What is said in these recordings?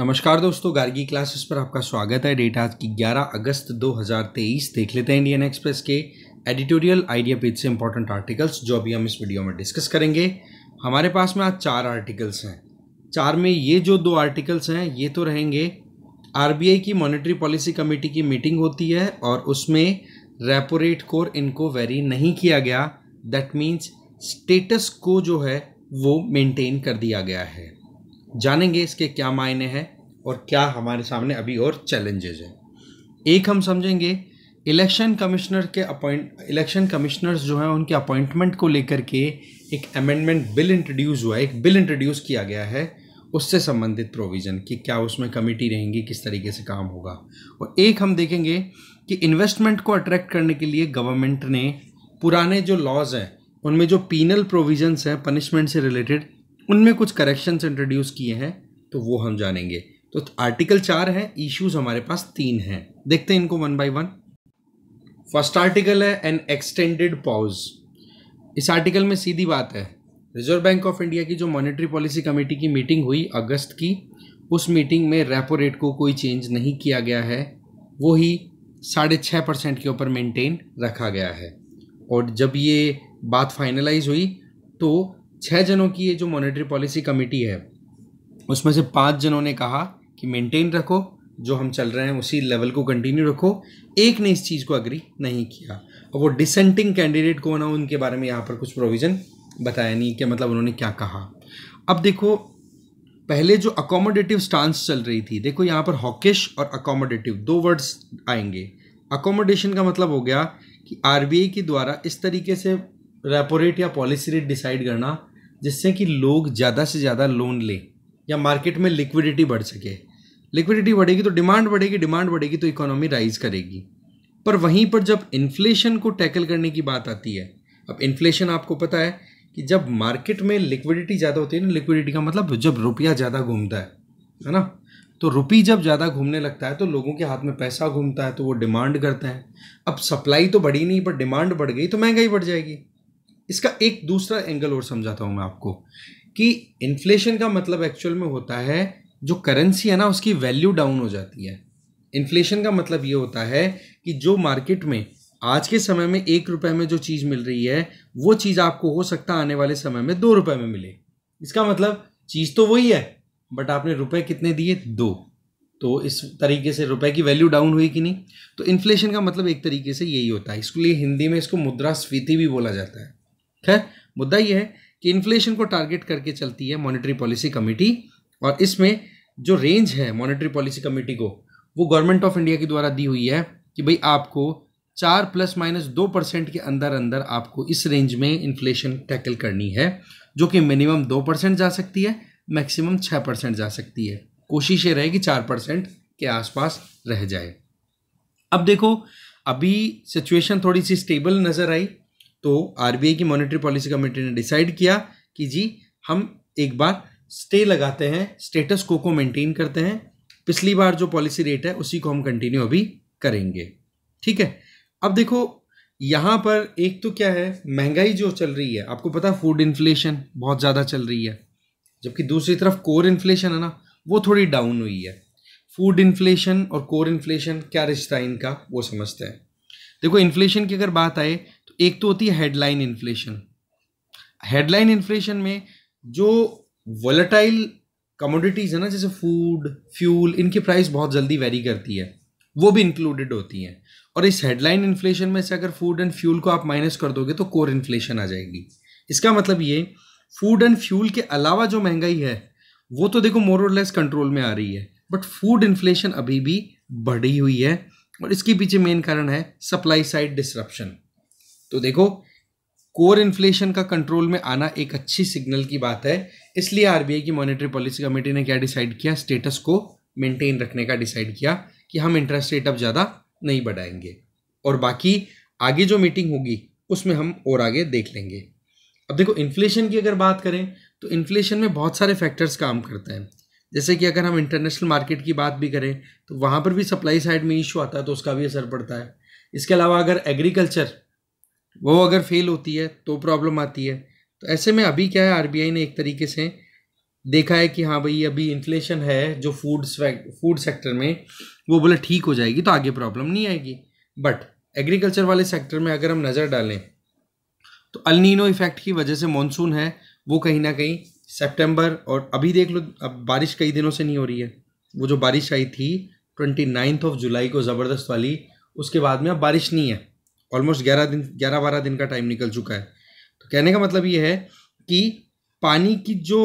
नमस्कार दोस्तों गार्गी क्लासेस पर आपका स्वागत है डेट आज की 11 अगस्त 2023 देख लेते हैं इंडियन एक्सप्रेस के एडिटोरियल आइडिया पेज से इंपॉर्टेंट आर्टिकल्स जो अभी हम इस वीडियो में डिस्कस करेंगे हमारे पास में आज चार आर्टिकल्स हैं चार में ये जो दो आर्टिकल्स हैं ये तो रहेंगे आर की मॉनिटरी पॉलिसी कमेटी की मीटिंग होती है और उसमें रेपो रेट कोर इनको वेरी नहीं किया गया दैट मीन्स स्टेटस को जो है वो मेनटेन कर दिया गया है जानेंगे इसके क्या मायने हैं और क्या हमारे सामने अभी और चैलेंजेज हैं एक हम समझेंगे इलेक्शन कमिश्नर के अपॉइंट इलेक्शन कमिश्नर्स जो हैं उनके अपॉइंटमेंट को लेकर के एक अमेंडमेंट बिल इंट्रोड्यूस हुआ है एक बिल इंट्रोड्यूस किया गया है उससे संबंधित प्रोविज़न कि क्या उसमें कमेटी रहेंगी किस तरीके से काम होगा और एक हम देखेंगे कि इन्वेस्टमेंट को अट्रैक्ट करने के लिए गवर्नमेंट ने पुराने जो लॉज हैं उनमें जो पीनल प्रोविजंस हैं पनिशमेंट से रिलेटेड उनमें कुछ करेक्शंस इंट्रोड्यूस किए हैं तो वो हम जानेंगे तो आर्टिकल चार है इश्यूज हमारे पास तीन हैं देखते हैं इनको one by one first article है एन एक्सटेंडेड पॉज इस आर्टिकल में सीधी बात है रिजर्व बैंक ऑफ इंडिया की जो मॉनेटरी पॉलिसी कमेटी की मीटिंग हुई अगस्त की उस मीटिंग में रेपो रेट को कोई चेंज नहीं किया गया है वो ही साढ़े छः परसेंट के ऊपर मेंटेन रखा गया है और जब ये बात फाइनलाइज हुई तो छः जनों की ये जो मॉनेटरी पॉलिसी कमेटी है उसमें से पाँच जनों ने कहा कि मेंटेन रखो जो हम चल रहे हैं उसी लेवल को कंटिन्यू रखो एक ने इस चीज़ को अग्री नहीं किया और वो डिसेंटिंग कैंडिडेट कौन है उनके बारे में यहाँ पर कुछ प्रोविज़न बताया नहीं कि मतलब उन्होंने क्या कहा अब देखो पहले जो अकोमोडेटिव स्टांस चल रही थी देखो यहाँ पर हॉकिश और अकोमोडेटिव दो वर्ड्स आएंगे अकोमोडेशन का मतलब हो गया कि आर के द्वारा इस तरीके से रेपो रेट या पॉलिसी रेट डिसाइड करना जिससे कि लोग ज़्यादा से ज़्यादा लोन लें या मार्केट में लिक्विडिटी बढ़ सके लिक्विडिटी बढ़ेगी तो डिमांड बढ़ेगी डिमांड बढ़ेगी तो इकोनॉमी राइज करेगी पर वहीं पर जब इन्फ्लेशन को टैकल करने की बात आती है अब इन्फ्लेशन आपको पता है कि जब मार्केट में लिक्विडिटी ज़्यादा होती है ना लिक्विडिटी का मतलब जब रुपया ज़्यादा घूमता है है ना तो रुपयी जब ज़्यादा घूमने लगता है तो लोगों के हाथ में पैसा घूमता है तो वो डिमांड करते हैं अब सप्लाई तो बढ़ी नहीं पर डिमांड बढ़ गई तो महंगाई बढ़ जाएगी इसका एक दूसरा एंगल और समझाता हूँ मैं आपको कि इन्फ्लेशन का मतलब एक्चुअल में होता है जो करेंसी है ना उसकी वैल्यू डाउन हो जाती है इन्फ्लेशन का मतलब ये होता है कि जो मार्केट में आज के समय में एक रुपये में जो चीज़ मिल रही है वो चीज़ आपको हो सकता आने वाले समय में दो रुपये में मिले इसका मतलब चीज़ तो वही है बट आपने रुपए कितने दिए दो तो इस तरीके से रुपए की वैल्यू डाउन हुई कि नहीं तो इन्फ्लेशन का मतलब एक तरीके से यही होता है इसके लिए हिंदी में इसको मुद्रास्फीति भी बोला जाता है खैर मुद्दा यह है कि इन्फ्लेशन को टारगेट करके चलती है मॉनेटरी पॉलिसी कमेटी और इसमें जो रेंज है मॉनेटरी पॉलिसी कमेटी को वो गवर्नमेंट ऑफ इंडिया के द्वारा दी हुई है कि भाई आपको चार प्लस माइनस दो परसेंट के अंदर अंदर आपको इस रेंज में इन्फ्लेशन टैकल करनी है जो कि मिनिमम दो परसेंट जा सकती है मैक्सिमम छः परसेंट जा सकती है कोशिश ये रहेगी चार परसेंट के आसपास रह जाए अब देखो अभी सिचुएशन थोड़ी सी स्टेबल नज़र आई तो आरबीआई की मॉनेटरी पॉलिसी कमेटी ने डिसाइड किया कि जी हम एक बार स्टे लगाते हैं स्टेटस को को मेंटेन करते हैं पिछली बार जो पॉलिसी रेट है उसी को हम कंटिन्यू अभी करेंगे ठीक है अब देखो यहाँ पर एक तो क्या है महंगाई जो चल रही है आपको पता है फूड इन्फ्लेशन बहुत ज़्यादा चल रही है जबकि दूसरी तरफ कोर इन्फ्लेशन है ना वो थोड़ी डाउन हुई है फूड इन्फ्लेशन और कोर इन्फ्लेशन क्या रिश्ता है इनका वो समझते हैं देखो इन्फ्लेशन की अगर बात आए एक तो होती है हेडलाइन इन्फ्लेशन हेडलाइन इन्फ्लेशन में जो वोलेटाइल कमोडिटीज़ है ना जैसे फूड फ्यूल इनकी प्राइस बहुत जल्दी वेरी करती है वो भी इंक्लूडेड होती हैं और इस हेडलाइन इन्फ्लेशन में से अगर फूड एंड फ्यूल को आप माइनस कर दोगे तो कोर इन्फ्लेशन आ जाएगी इसका मतलब ये फूड एंड फ्यूल के अलावा जो महंगाई है वो तो देखो मोर और लेस कंट्रोल में आ रही है बट फूड इन्फ्लेशन अभी भी बढ़ी हुई है और इसके पीछे मेन कारण है सप्लाई साइड डिसरप्शन तो देखो कोर इन्फ्लेशन का कंट्रोल में आना एक अच्छी सिग्नल की बात है इसलिए आरबीआई की मॉनेटरी पॉलिसी कमेटी ने क्या डिसाइड किया स्टेटस को मेंटेन रखने का डिसाइड किया कि हम इंटरेस्ट रेट अब ज़्यादा नहीं बढ़ाएंगे और बाकी आगे जो मीटिंग होगी उसमें हम और आगे देख लेंगे अब देखो इन्फ्लेशन की अगर बात करें तो इन्फ्लेशन में बहुत सारे फैक्टर्स काम करते हैं जैसे कि अगर हम इंटरनेशनल मार्केट की बात भी करें तो वहाँ पर भी सप्लाई साइड में इशू आता है तो उसका भी असर पड़ता है इसके अलावा अगर एग्रीकल्चर वो अगर फेल होती है तो प्रॉब्लम आती है तो ऐसे में अभी क्या है आर ने एक तरीके से देखा है कि हाँ भाई अभी इन्फ्लेशन है जो फूड फूड सेक्टर में वो बोले ठीक हो जाएगी तो आगे प्रॉब्लम नहीं आएगी बट एग्रीकल्चर वाले सेक्टर में अगर हम नज़र डालें तो अलनीनो इफेक्ट की वजह से मानसून है वो कहीं ना कहीं सितंबर और अभी देख लो अब बारिश कई दिनों से नहीं हो रही है वो जो बारिश आई थी ट्वेंटी नाइन्थ ऑफ जुलाई को ज़बरदस्त वाली उसके बाद में अब बारिश नहीं है ऑलमोस्ट ग्यारह दिन ग्यारह बारह दिन का टाइम निकल चुका है तो कहने का मतलब ये है कि पानी की जो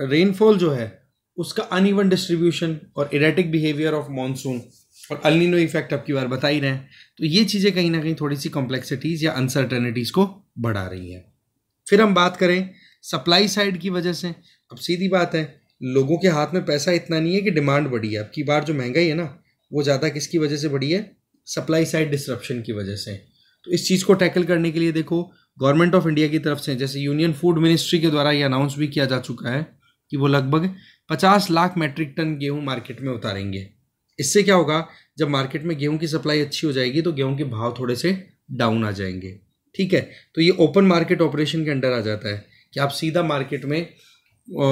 रेनफॉल जो है उसका अनइवन डिस्ट्रीब्यूशन और इरेटिक बिहेवियर ऑफ मानसून और अलिनो इफेक्ट आपकी बार बता ही रहे हैं तो ये चीज़ें कहीं ना कहीं थोड़ी सी कॉम्प्लेक्सिटीज़ या अनसर्टेनिटीज़ को बढ़ा रही हैं फिर हम बात करें सप्लाई साइड की वजह से अब सीधी बात है लोगों के हाथ में पैसा इतना नहीं है कि डिमांड बढ़ी है अब की बार जो महंगाई है ना वो ज़्यादा किसकी वजह से बढ़ी है सप्लाई साइड डिस्ट्रप्शन की वजह से तो इस चीज़ को टैकल करने के लिए देखो गवर्नमेंट ऑफ इंडिया की तरफ से जैसे यूनियन फूड मिनिस्ट्री के द्वारा ये अनाउंस भी किया जा चुका है कि वो लगभग पचास लाख मैट्रिक टन गेहूँ मार्केट में उतारेंगे इससे क्या होगा जब मार्केट में गेहूँ की सप्लाई अच्छी हो जाएगी तो गेहूँ के भाव थोड़े से डाउन आ जाएंगे ठीक है तो ये ओपन मार्केट ऑपरेशन के अंडर आ जाता है कि आप सीधा मार्केट में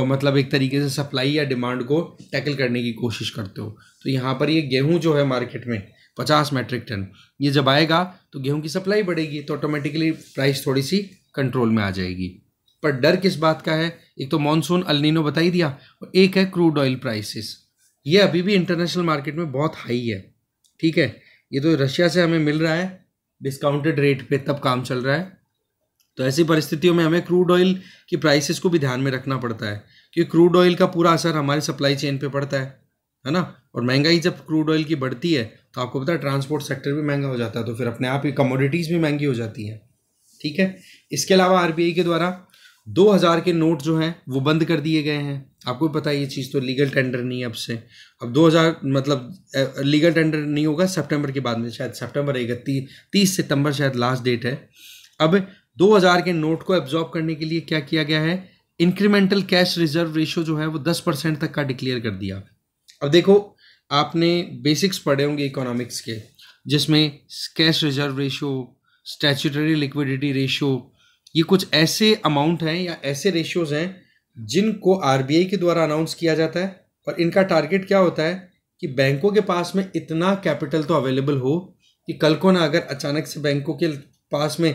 मतलब एक तरीके से सप्लाई या डिमांड को टैकल करने की कोशिश करते हो तो यहाँ पर ये गेहूँ जो है मार्केट में पचास मेट्रिक टन ये जब आएगा तो गेहूं की सप्लाई बढ़ेगी तो ऑटोमेटिकली प्राइस थोड़ी सी कंट्रोल में आ जाएगी पर डर किस बात का है एक तो मानसून अलिनो बता ही दिया और एक है क्रूड ऑयल प्राइसेस ये अभी भी इंटरनेशनल मार्केट में बहुत हाई है ठीक है ये तो रशिया से हमें मिल रहा है डिस्काउंटेड रेट पे तब काम चल रहा है तो ऐसी परिस्थितियों में हमें क्रूड ऑयल की प्राइसेस को भी ध्यान में रखना पड़ता है क्योंकि क्रूड ऑयल का पूरा असर हमारे सप्लाई चेन पे पड़ता है है ना और महंगाई जब क्रूड ऑयल की बढ़ती है तो आपको पता है ट्रांसपोर्ट सेक्टर भी महंगा हो जाता है तो फिर अपने आप ही कमोडिटीज़ भी महंगी हो जाती हैं ठीक है इसके अलावा आर के द्वारा दो हजार के नोट जो हैं वो बंद कर दिए गए हैं आपको पता है ये चीज़ तो लीगल टेंडर नहीं है अब से अब दो हजार मतलब लीगल टेंडर नहीं होगा सितंबर के बाद में शायद सितंबर इकतीस तीस सितंबर शायद लास्ट डेट है अब दो हजार के नोट को एब्जॉर्ब करने के लिए क्या किया गया है इंक्रीमेंटल कैश रिजर्व रेशो जो है वो दस परसेंट तक का डिक्लेयर कर दिया अब देखो आपने बेसिक्स पढ़े होंगे इकोनॉमिक्स के जिसमें cash reserve ratio statutory liquidity ratio ये कुछ ऐसे अमाउंट हैं या ऐसे रेशियोज़ हैं जिनको आर के द्वारा अनाउंस किया जाता है और इनका टारगेट क्या होता है कि बैंकों के पास में इतना कैपिटल तो अवेलेबल हो कि कल को ना अगर अचानक से बैंकों के पास में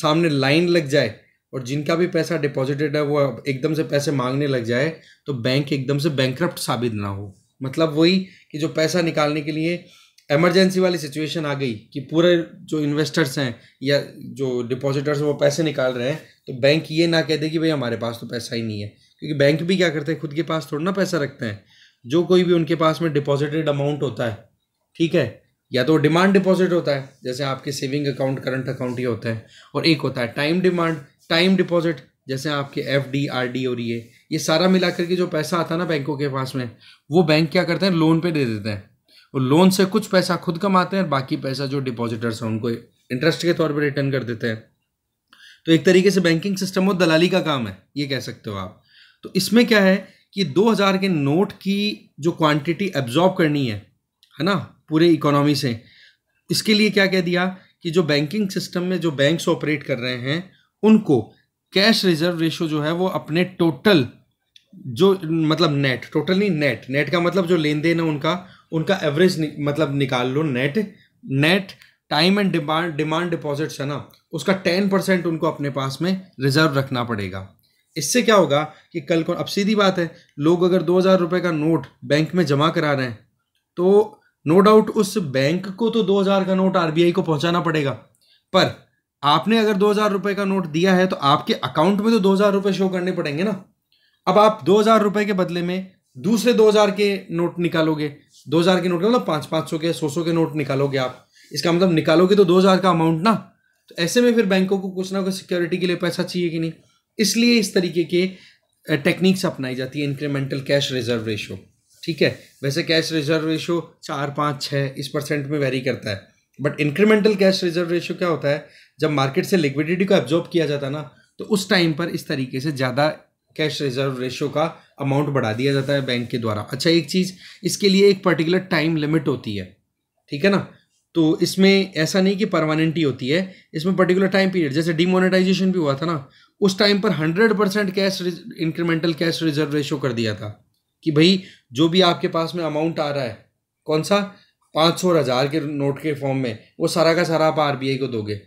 सामने लाइन लग जाए और जिनका भी पैसा डिपॉजिटेड है वो एकदम से पैसे मांगने लग जाए तो बैंक एकदम से बैंक साबित ना हो मतलब वही कि जो पैसा निकालने के लिए एमरजेंसी वाली सिचुएशन आ गई कि पूरे जो इन्वेस्टर्स हैं या जो डिपॉजिटर्स हैं वो पैसे निकाल रहे हैं तो बैंक ये ना कह दे कि भाई हमारे पास तो पैसा ही नहीं है क्योंकि बैंक भी क्या करते हैं खुद के पास थोड़ा ना पैसा रखते हैं जो कोई भी उनके पास में डिपॉजिटेड अमाउंट होता है ठीक है या तो डिमांड डिपॉजिट होता है जैसे आपके सेविंग अकाउंट करंट अकाउंट ये होते हैं और एक होता है टाइम डिमांड टाइम डिपॉजिट जैसे आपके एफ डी आर डी और ये ये सारा मिला करके जो पैसा आता है ना बैंकों के पास में वो बैंक क्या करते हैं लोन पे दे देते हैं और लोन से कुछ पैसा खुद कमाते हैं और बाकी पैसा जो डिपॉजिटर्स हैं उनको इंटरेस्ट के तौर पर रिटर्न कर देते हैं तो एक तरीके से बैंकिंग सिस्टम वो दलाली का काम है ये कह सकते हो आप तो इसमें क्या है कि 2000 के नोट की जो क्वांटिटी एब्जॉर्ब करनी है है ना पूरे इकोनॉमी से इसके लिए क्या कह दिया कि जो बैंकिंग सिस्टम में जो बैंक्स ऑपरेट कर रहे हैं उनको कैश रिजर्व रेशो जो है वो अपने टोटल जो मतलब नेट टोटल नहीं नेट नेट का मतलब जो लेन देन है उनका उनका एवरेज नि, मतलब निकाल लो net net time and demand demand deposits है ना उसका टेन परसेंट उनको अपने पास में रिजर्व रखना पड़ेगा इससे क्या होगा कि कल को अब सीधी बात है लोग अगर दो हज़ार रुपये का नोट बैंक में जमा करा रहे हैं तो नो डाउट उस बैंक को तो दो हज़ार का नोट आरबीआई को पहुंचाना पड़ेगा पर आपने अगर दो हज़ार रुपए का नोट दिया है तो आपके अकाउंट में तो दो हज़ार रुपए शो करने पड़ेंगे ना अब आप दो हज़ार रुपए के बदले में दूसरे दो हज़ार के नोट निकालोगे दो हज़ार के नोट मतलब पांच पांच सौ के सौ सौ के नोट निकालोगे आप इसका मतलब निकालोगे तो दो हज़ार का अमाउंट ना तो ऐसे में फिर बैंकों को कुछ ना कुछ सिक्योरिटी के लिए पैसा चाहिए कि नहीं इसलिए इस तरीके के टेक्निक्स अपनाई जाती है इंक्रीमेंटल कैश रिजर्व रेशो ठीक है वैसे कैश रिजर्व रेशो चार पाँच छः इस परसेंट में वेरी करता है but incremental cash reserve ratio क्या होता है जब मार्केट से लिक्विडिटी को एब्जॉर्ब किया जाता ना तो उस टाइम पर इस तरीके से ज़्यादा कैश रिजर्व रेशियो का अमाउंट बढ़ा दिया जाता है बैंक के द्वारा अच्छा एक चीज़ इसके लिए एक पर्टिकुलर टाइम लिमिट होती है ठीक है ना तो इसमें ऐसा नहीं कि परमानेंटी होती है इसमें पर्टिकुलर टाइम पीरियड जैसे डिमोनेटाइजेशन भी हुआ था ना उस टाइम पर hundred percent cash incremental cash reserve ratio कर दिया था कि भाई जो भी आपके पास में अमाउंट आ रहा है कौन सा पाँच सौ हज़ार के नोट के फॉर्म में वो सारा का सारा आप आर को दोगे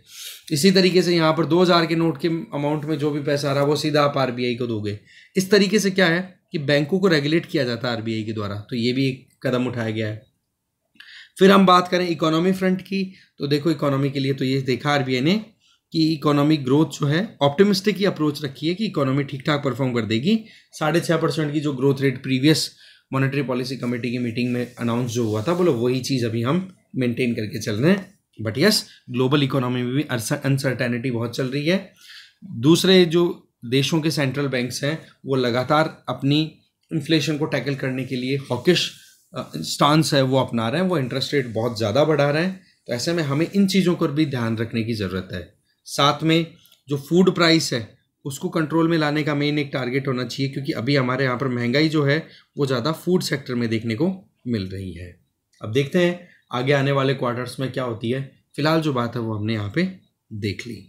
इसी तरीके से यहाँ पर दो हज़ार के नोट के अमाउंट में जो भी पैसा आ रहा है वो सीधा आप आर को दोगे इस तरीके से क्या है कि बैंकों को रेगुलेट किया जाता है आर के द्वारा तो ये भी एक कदम उठाया गया है फिर हम बात करें इकोनॉमी फ्रंट की तो देखो इकोनॉमी के लिए तो ये देखा आर ने कि इकोनॉमिक ग्रोथ जो है ऑप्टिमिस्टिक ही अप्रोच रखी है कि इकोनॉमी ठीक ठाक परफॉर्म कर देगी साढ़े छः परसेंट की जो growth rate previous monetary policy committee की मीटिंग में अनाउंस जो हुआ था बोलो वही चीज़ अभी हम मेंटेन करके चल रहे हैं बट यस ग्लोबल इकोनॉमी में भी अनसर्टेनिटी बहुत चल रही है दूसरे जो देशों के सेंट्रल बैंक्स हैं वो लगातार अपनी इन्फ्लेशन को टैकल करने के लिए हॉकिश स्टांस uh, है वो अपना रहे हैं वो इंटरेस्ट रेट बहुत ज़्यादा बढ़ा रहे हैं तो ऐसे में हमें इन चीज़ों पर भी ध्यान रखने की ज़रूरत है साथ में जो फूड प्राइस है उसको कंट्रोल में लाने का मेन एक टारगेट होना चाहिए क्योंकि अभी हमारे यहाँ पर महंगाई जो है वो ज़्यादा फूड सेक्टर में देखने को मिल रही है अब देखते हैं आगे आने वाले क्वार्टर्स में क्या होती है फिलहाल जो बात है वो हमने यहाँ पे देख ली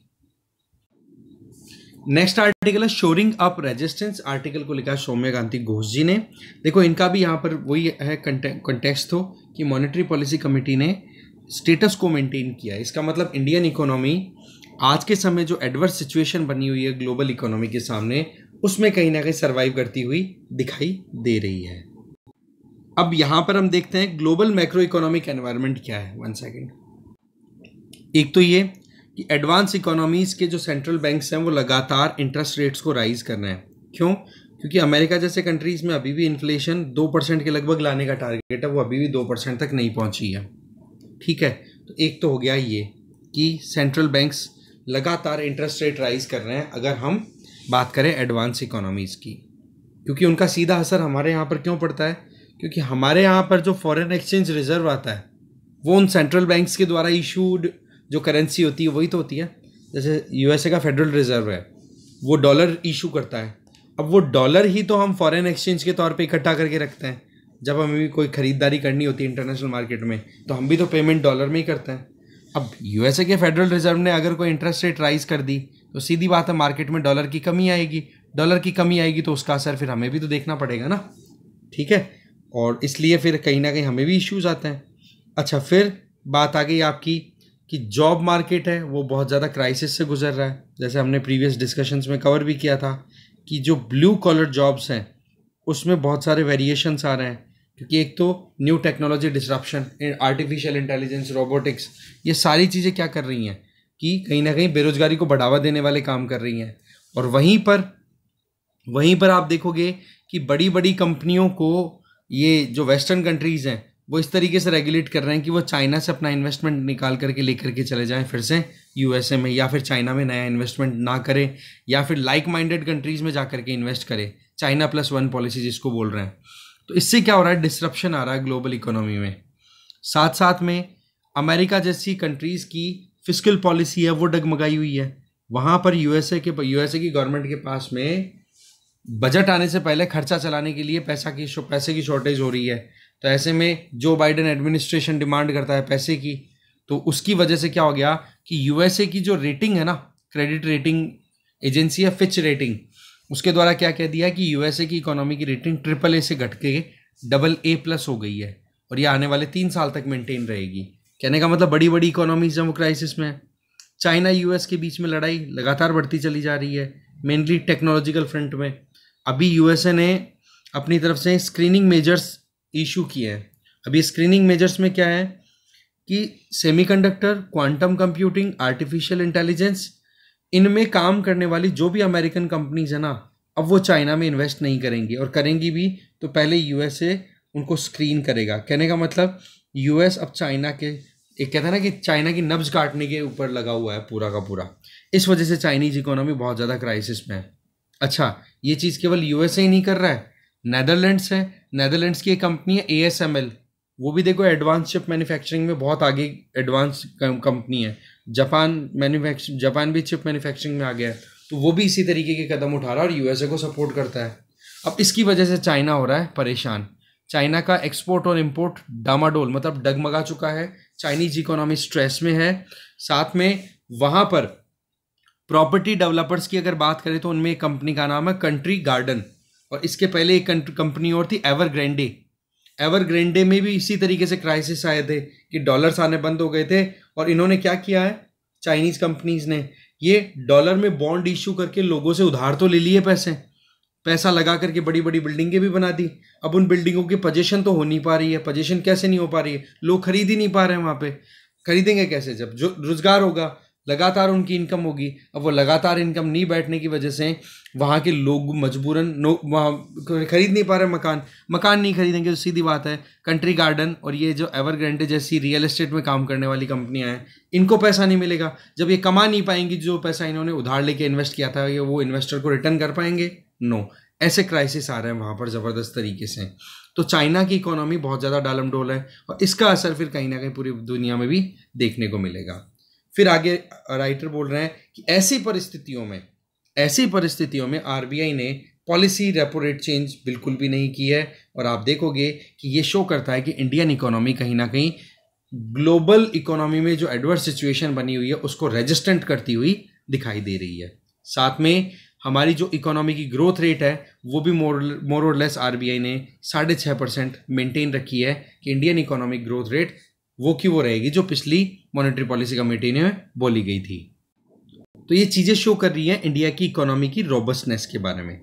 नेक्स्ट आर्टिकल है शोरिंग अप रेजिस्टेंस आर्टिकल को लिखा सौम्य गांधी घोष जी ने देखो इनका भी यहाँ पर वही है कंटेक्स्ट हो तो, कि मॉनेटरी पॉलिसी कमेटी ने स्टेटस को मेंटेन किया इसका मतलब इंडियन इकोनॉमी आज के समय जो एडवर्स सिचुएशन बनी हुई है ग्लोबल इकोनॉमी के सामने उसमें कहीं ना कहीं सर्वाइव करती हुई दिखाई दे रही है अब यहाँ पर हम देखते हैं ग्लोबल मैक्रो इकोनॉमिक एनवायरनमेंट क्या है वन सेकेंड एक तो ये कि एडवांस इकोनॉमीज़ के जो सेंट्रल बैंक्स हैं वो लगातार इंटरेस्ट रेट्स को राइज कर रहे हैं क्यों क्योंकि अमेरिका जैसे कंट्रीज़ में अभी भी इन्फ्लेशन दो परसेंट के लगभग लाने का टारगेट है वो अभी भी दो परसेंट तक नहीं पहुँची है ठीक है तो एक तो हो गया ये कि सेंट्रल बैंक्स लगातार इंटरेस्ट रेट राइज कर रहे हैं अगर हम बात करें एडवांस इकोनॉमीज़ की क्योंकि उनका सीधा असर हमारे यहाँ पर क्यों पड़ता है क्योंकि हमारे यहाँ पर जो फॉरेन एक्सचेंज रिजर्व आता है वो उन सेंट्रल बैंक्स के द्वारा इशूड जो करेंसी होती है वही तो होती है जैसे यू का फेडरल रिजर्व है वो डॉलर इशू करता है अब वो डॉलर ही तो हम फॉरेन एक्सचेंज के तौर पे इकट्ठा करके रखते हैं जब हमें भी कोई ख़रीदारी करनी होती है इंटरनेशनल मार्केट में तो हम भी तो पेमेंट डॉलर में ही करते हैं अब यूएसए के फेडरल रिजर्व ने अगर कोई इंटरेस्ट रेट राइज कर दी तो सीधी बात है मार्केट में डॉलर की कमी आएगी डॉलर की कमी आएगी तो उसका असर फिर हमें भी तो देखना पड़ेगा ना ठीक है और इसलिए फिर कहीं ना कहीं हमें भी इश्यूज आते हैं अच्छा फिर बात आ गई आपकी कि जॉब मार्केट है वो बहुत ज़्यादा क्राइसिस से गुजर रहा है जैसे हमने प्रीवियस डिस्कशंस में कवर भी किया था कि जो ब्लू कॉलर जॉब्स हैं उसमें बहुत सारे वेरिएशंस आ रहे हैं क्योंकि एक तो new technology disruption artificial intelligence robotics ये सारी चीज़ें क्या कर रही हैं कि कहीं ना कहीं बेरोज़गारी को बढ़ावा देने वाले काम कर रही हैं और वहीं पर वहीं पर आप देखोगे कि बड़ी बड़ी कंपनियों को ये जो वेस्टर्न कंट्रीज़ हैं वो इस तरीके से रेगुलेट कर रहे हैं कि वो चाइना से अपना इन्वेस्टमेंट निकाल करके लेकर के चले जाएं फिर से यूएसए में या फिर चाइना में नया इन्वेस्टमेंट ना करें या फिर लाइक माइंडेड कंट्रीज़ में जा करके इन्वेस्ट करें चाइना प्लस वन पॉलिसी जिसको बोल रहे हैं तो इससे क्या हो रहा है डिस्ट्रप्शन आ रहा है ग्लोबल इकोनॉमी में साथ साथ में अमेरिका जैसी कंट्रीज़ की फिजिकल पॉलिसी है वो डगमगाई हुई है वहाँ पर यूएसए के यूएसए की गवर्नमेंट के पास में बजट आने से पहले खर्चा चलाने के लिए पैसा की पैसे की शॉर्टेज हो रही है तो ऐसे में जो बाइडेन एडमिनिस्ट्रेशन डिमांड करता है पैसे की तो उसकी वजह से क्या हो गया कि यूएसए की जो रेटिंग है ना क्रेडिट रेटिंग एजेंसी है फिच रेटिंग उसके द्वारा क्या कह दिया कि यूएसए की इकोनॉमी की रेटिंग ट्रिपल ए से घट के डबल ए प्लस हो गई है और ये आने वाले तीन साल तक मेंटेन रहेगी कहने का मतलब बड़ी बड़ी इकोनॉमीज वो क्राइसिस में चाइना यूएस के बीच में लड़ाई लगातार बढ़ती चली जा रही है मेनली टेक्नोलॉजिकल फ्रंट में अभी यूएसए ने अपनी तरफ से स्क्रीनिंग मेजर्स इशू किए हैं अभी स्क्रीनिंग मेजर्स में क्या है कि semiconductor quantum computing artificial intelligence इनमें काम करने वाली जो भी अमेरिकन कंपनीज है ना अब वो चाइना में इन्वेस्ट नहीं करेंगी और करेंगी भी तो पहले यूएसए उनको स्क्रीन करेगा कहने का मतलब यूएस अब चाइना के एक कहता है ना कि चाइना की नब्ज काटने के ऊपर लगा हुआ है पूरा का पूरा इस वजह से चाइनीज इकोनॉमी बहुत ज़्यादा क्राइसिस में है अच्छा ये चीज़ केवल यूएसए ही नहीं कर रहा है नैदरलैंड्स है नैदरलैंड्स की एक कंपनी है ए वो भी देखो एडवांस चिप मैन्युफैक्चरिंग में बहुत आगे एडवांस कंपनी है जापान मैन्युफैक्चर जापान भी चिप मैन्युफैक्चरिंग में आ गया है तो वो भी इसी तरीके के कदम उठा रहा है और यूएसए को सपोर्ट करता है अब इसकी वजह से चाइना हो रहा है परेशान चाइना का एक्सपोर्ट और इम्पोर्ट डामाडोल मतलब डगमगा चुका है चाइनीज इकोनॉमी स्ट्रेस में है साथ में वहाँ पर प्रॉपर्टी डेवलपर्स की अगर बात करें तो उनमें एक कंपनी का नाम है कंट्री गार्डन और इसके पहले एक कंपनी और थी एवर ग्रैंडे एवर में भी इसी तरीके से क्राइसिस आए थे कि डॉलर्स आने बंद हो गए थे और इन्होंने क्या किया है चाइनीज कंपनीज ने ये डॉलर में बॉन्ड इश्यू करके लोगों से उधार तो ले लिए पैसे पैसा लगा करके बड़ी बड़ी बिल्डिंगें भी बना दी अब उन बिल्डिंगों की पोजेशन तो हो नहीं पा रही है पोजेशन कैसे नहीं हो पा रही है लोग खरीद ही नहीं पा रहे हैं वहाँ पे खरीदेंगे कैसे जब जो रोजगार होगा लगातार उनकी इनकम होगी अब वो लगातार इनकम नहीं बैठने की वजह से वहाँ के लोग मजबूरन नो वहाँ खरीद नहीं पा रहे मकान मकान नहीं खरीदेंगे तो सीधी बात है कंट्री गार्डन और ये जो एवरग्रेंडे जैसी रियल एस्टेट में काम करने वाली कंपनियाँ हैं इनको पैसा नहीं मिलेगा जब ये कमा नहीं पाएंगी जो पैसा इन्होंने उधार लेके इन्वेस्ट किया था ये वो इन्वेस्टर को रिटर्न कर पाएंगे नो ऐसे क्राइसिस आ रहे हैं वहाँ पर ज़बरदस्त तरीके से तो चाइना की इकोनॉमी बहुत ज़्यादा डालमडोल है और इसका असर फिर कहीं ना कहीं पूरी दुनिया में भी देखने को मिलेगा फिर आगे राइटर बोल रहे हैं कि ऐसी परिस्थितियों में ऐसी परिस्थितियों में आर ने पॉलिसी रेपो रेट चेंज बिल्कुल भी नहीं की है और आप देखोगे कि ये शो करता है कि इंडियन इकोनॉमी कहीं ना कहीं ग्लोबल इकोनॉमी में जो एडवर्स सिचुएशन बनी हुई है उसको रेजिस्टेंट करती हुई दिखाई दे रही है साथ में हमारी जो इकोनॉमी की ग्रोथ रेट है वो भी मोर और लेस आर ने साढ़े छः परसेंट मेनटेन रखी है कि इंडियन इकोनॉमिक ग्रोथ रेट वो की वो रहेगी जो पिछली मॉनेटरी पॉलिसी कमेटी ने बोली गई थी तो ये चीज़ें शो कर रही हैं इंडिया की इकोनॉमी की रॉबसनेस के बारे में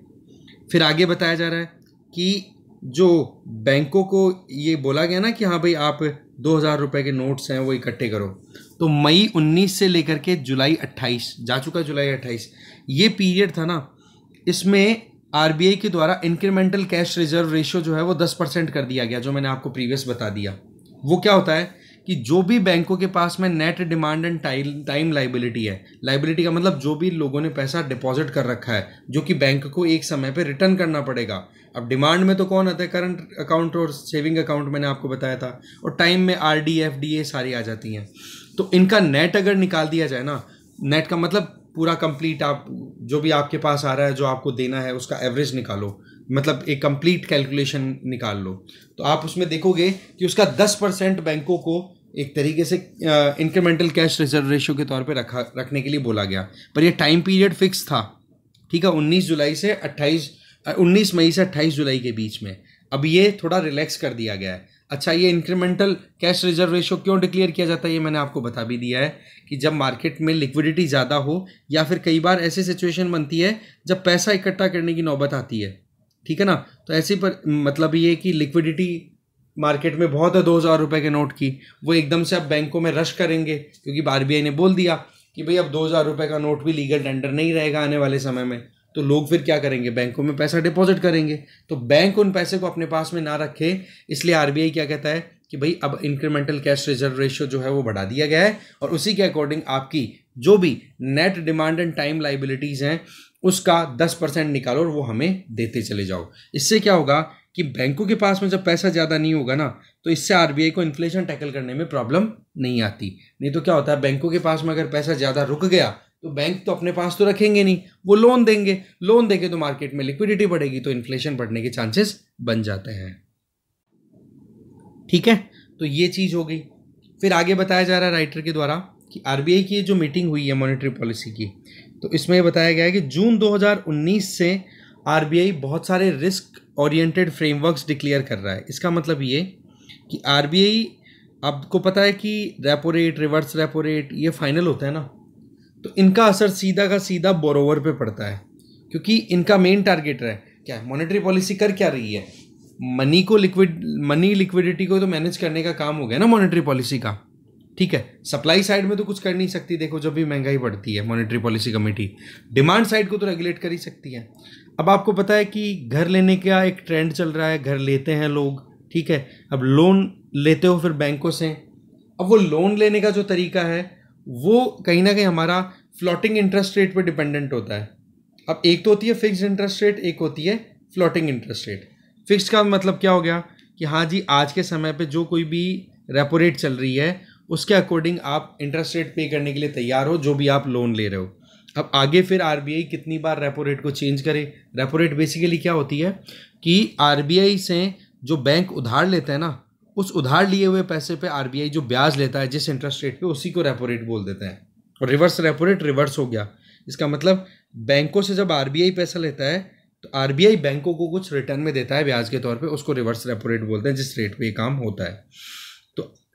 फिर आगे बताया जा रहा है कि जो बैंकों को ये बोला गया ना कि हाँ भाई आप दो हज़ार रुपये के नोट्स हैं वो इकट्ठे करो तो मई उन्नीस से लेकर के जुलाई अट्ठाईस जा चुका जुलाई अट्ठाईस ये पीरियड था ना इसमें आर के द्वारा इंक्रीमेंटल कैश रिजर्व रेशियो जो है वो दस परसेंट कर दिया गया जो मैंने आपको प्रीवियस बता दिया वो क्या होता है कि जो भी बैंकों के पास में net demand and time liability है लाइबिलिटी का मतलब जो भी लोगों ने पैसा डिपॉजिट कर रखा है जो कि बैंक को एक समय पर रिटर्न करना पड़ेगा अब डिमांड में तो कौन आता है करंट अकाउंट और सेविंग अकाउंट मैंने आपको बताया था और टाइम में आर डी एफ डी ए सारी आ जाती हैं तो इनका नेट अगर निकाल दिया जाए ना नेट का मतलब पूरा कंप्लीट आप जो भी आपके पास आ रहा है जो आपको देना है उसका एवरेज निकालो मतलब एक कंप्लीट कैलकुलेशन निकाल लो तो आप उसमें देखोगे कि उसका दस परसेंट बैंकों को एक तरीके से इंक्रीमेंटल कैश रिजर्व रेशियो के तौर पे रखा रखने के लिए बोला गया पर ये टाइम पीरियड फिक्स था ठीक है 19 जुलाई से 28 19 मई से 28 जुलाई के बीच में अब ये थोड़ा रिलैक्स कर दिया गया है अच्छा ये इंक्रीमेंटल कैश रिजर्व रेशो क्यों डिक्लेयर किया जाता है ये मैंने आपको बता भी दिया है कि जब मार्केट में लिक्विडिटी ज़्यादा हो या फिर कई बार ऐसी सिचुएशन बनती है जब पैसा इकट्ठा करने की नौबत आती है ठीक है ना तो ऐसी पर मतलब ये कि लिक्विडिटी मार्केट में बहुत है दो हज़ार रुपये के नोट की वो एकदम से अब बैंकों में रश करेंगे क्योंकि आर ने बोल दिया कि भाई अब दो हज़ार रुपये का नोट भी लीगल टेंडर नहीं रहेगा आने वाले समय में तो लोग फिर क्या करेंगे बैंकों में पैसा डिपॉजिट करेंगे तो बैंक उन पैसे को अपने पास में ना रखे इसलिए आर क्या कहता है कि भाई अब इंक्रीमेंटल कैश रिजर्व रेशियो जो है वो बढ़ा दिया गया है और उसी के अकॉर्डिंग आपकी जो भी net demand and time liabilities हैं उसका दस परसेंट निकालो और वो हमें देते चले जाओ इससे क्या होगा कि बैंकों के पास में जब पैसा ज़्यादा नहीं होगा ना तो इससे आरबीआई को इन्फ्लेशन टैकल करने में प्रॉब्लम नहीं आती नहीं तो क्या होता है बैंकों के पास में अगर पैसा ज़्यादा रुक गया तो बैंक तो अपने पास तो रखेंगे नहीं वो लोन देंगे लोन देंगे तो मार्केट में लिक्विडिटी बढ़ेगी तो इन्फ्लेशन बढ़ने के चांसेस बन जाते हैं ठीक है तो ये चीज़ हो गई फिर आगे बताया जा रहा है राइटर के द्वारा कि आरबीआई की जो मीटिंग हुई है मॉनेटरी पॉलिसी की तो इसमें यह बताया गया है कि जून 2019 से आरबीआई बहुत सारे रिस्क ओरिएंटेड फ्रेमवर्क्स डिक्लेयर कर रहा है इसका मतलब ये कि आरबीआई आपको पता है कि repo rate reverse repo rate ये फाइनल होता है ना तो इनका असर सीधा का सीधा बोरोवर पे पड़ता है क्योंकि इनका मेन टारगेट है क्या है मॉनिटरी पॉलिसी कर क्या रही है मनी को लिक्विड मनी लिक्विडिटी को तो मैनेज करने का काम हो गया ना मॉनेटरी पॉलिसी का ठीक है सप्लाई साइड में तो कुछ कर नहीं सकती देखो जब भी महंगाई बढ़ती है monetary policy committee demand side को तो रेगुलेट कर ही सकती है अब आपको पता है कि घर लेने का एक ट्रेंड चल रहा है घर लेते हैं लोग ठीक है अब लोन लेते हो फिर बैंकों से अब वो लोन लेने का जो तरीका है वो कहीं ना कहीं हमारा फ्लोटिंग इंटरेस्ट रेट पर डिपेंडेंट होता है अब एक तो होती है फिक्स इंटरेस्ट रेट एक होती है फ्लोटिंग इंटरेस्ट रेट फिक्स का मतलब क्या हो गया कि हाँ जी आज के समय पे जो कोई भी रेपो रेट चल रही है उसके अकॉर्डिंग आप इंटरेस्ट रेट पे करने के लिए तैयार हो जो भी आप लोन ले रहे हो अब आगे फिर आर कितनी बार रेपो रेट को चेंज करे रेपो रेट बेसिकली क्या होती है कि आर से जो बैंक उधार लेता है ना उस उधार लिए हुए पैसे पे आर जो ब्याज लेता है जिस इंटरेस्ट रेट पे उसी को रेपो रेट बोल देते हैं और रिवर्स रेपो रेट रिवर्स हो गया इसका मतलब बैंकों से जब आर पैसा लेता है तो आर बैंकों को कुछ रिटर्न में देता है ब्याज के तौर पर उसको रिवर्स रेपो रेट बोलते हैं जिस रेट पर ये काम होता है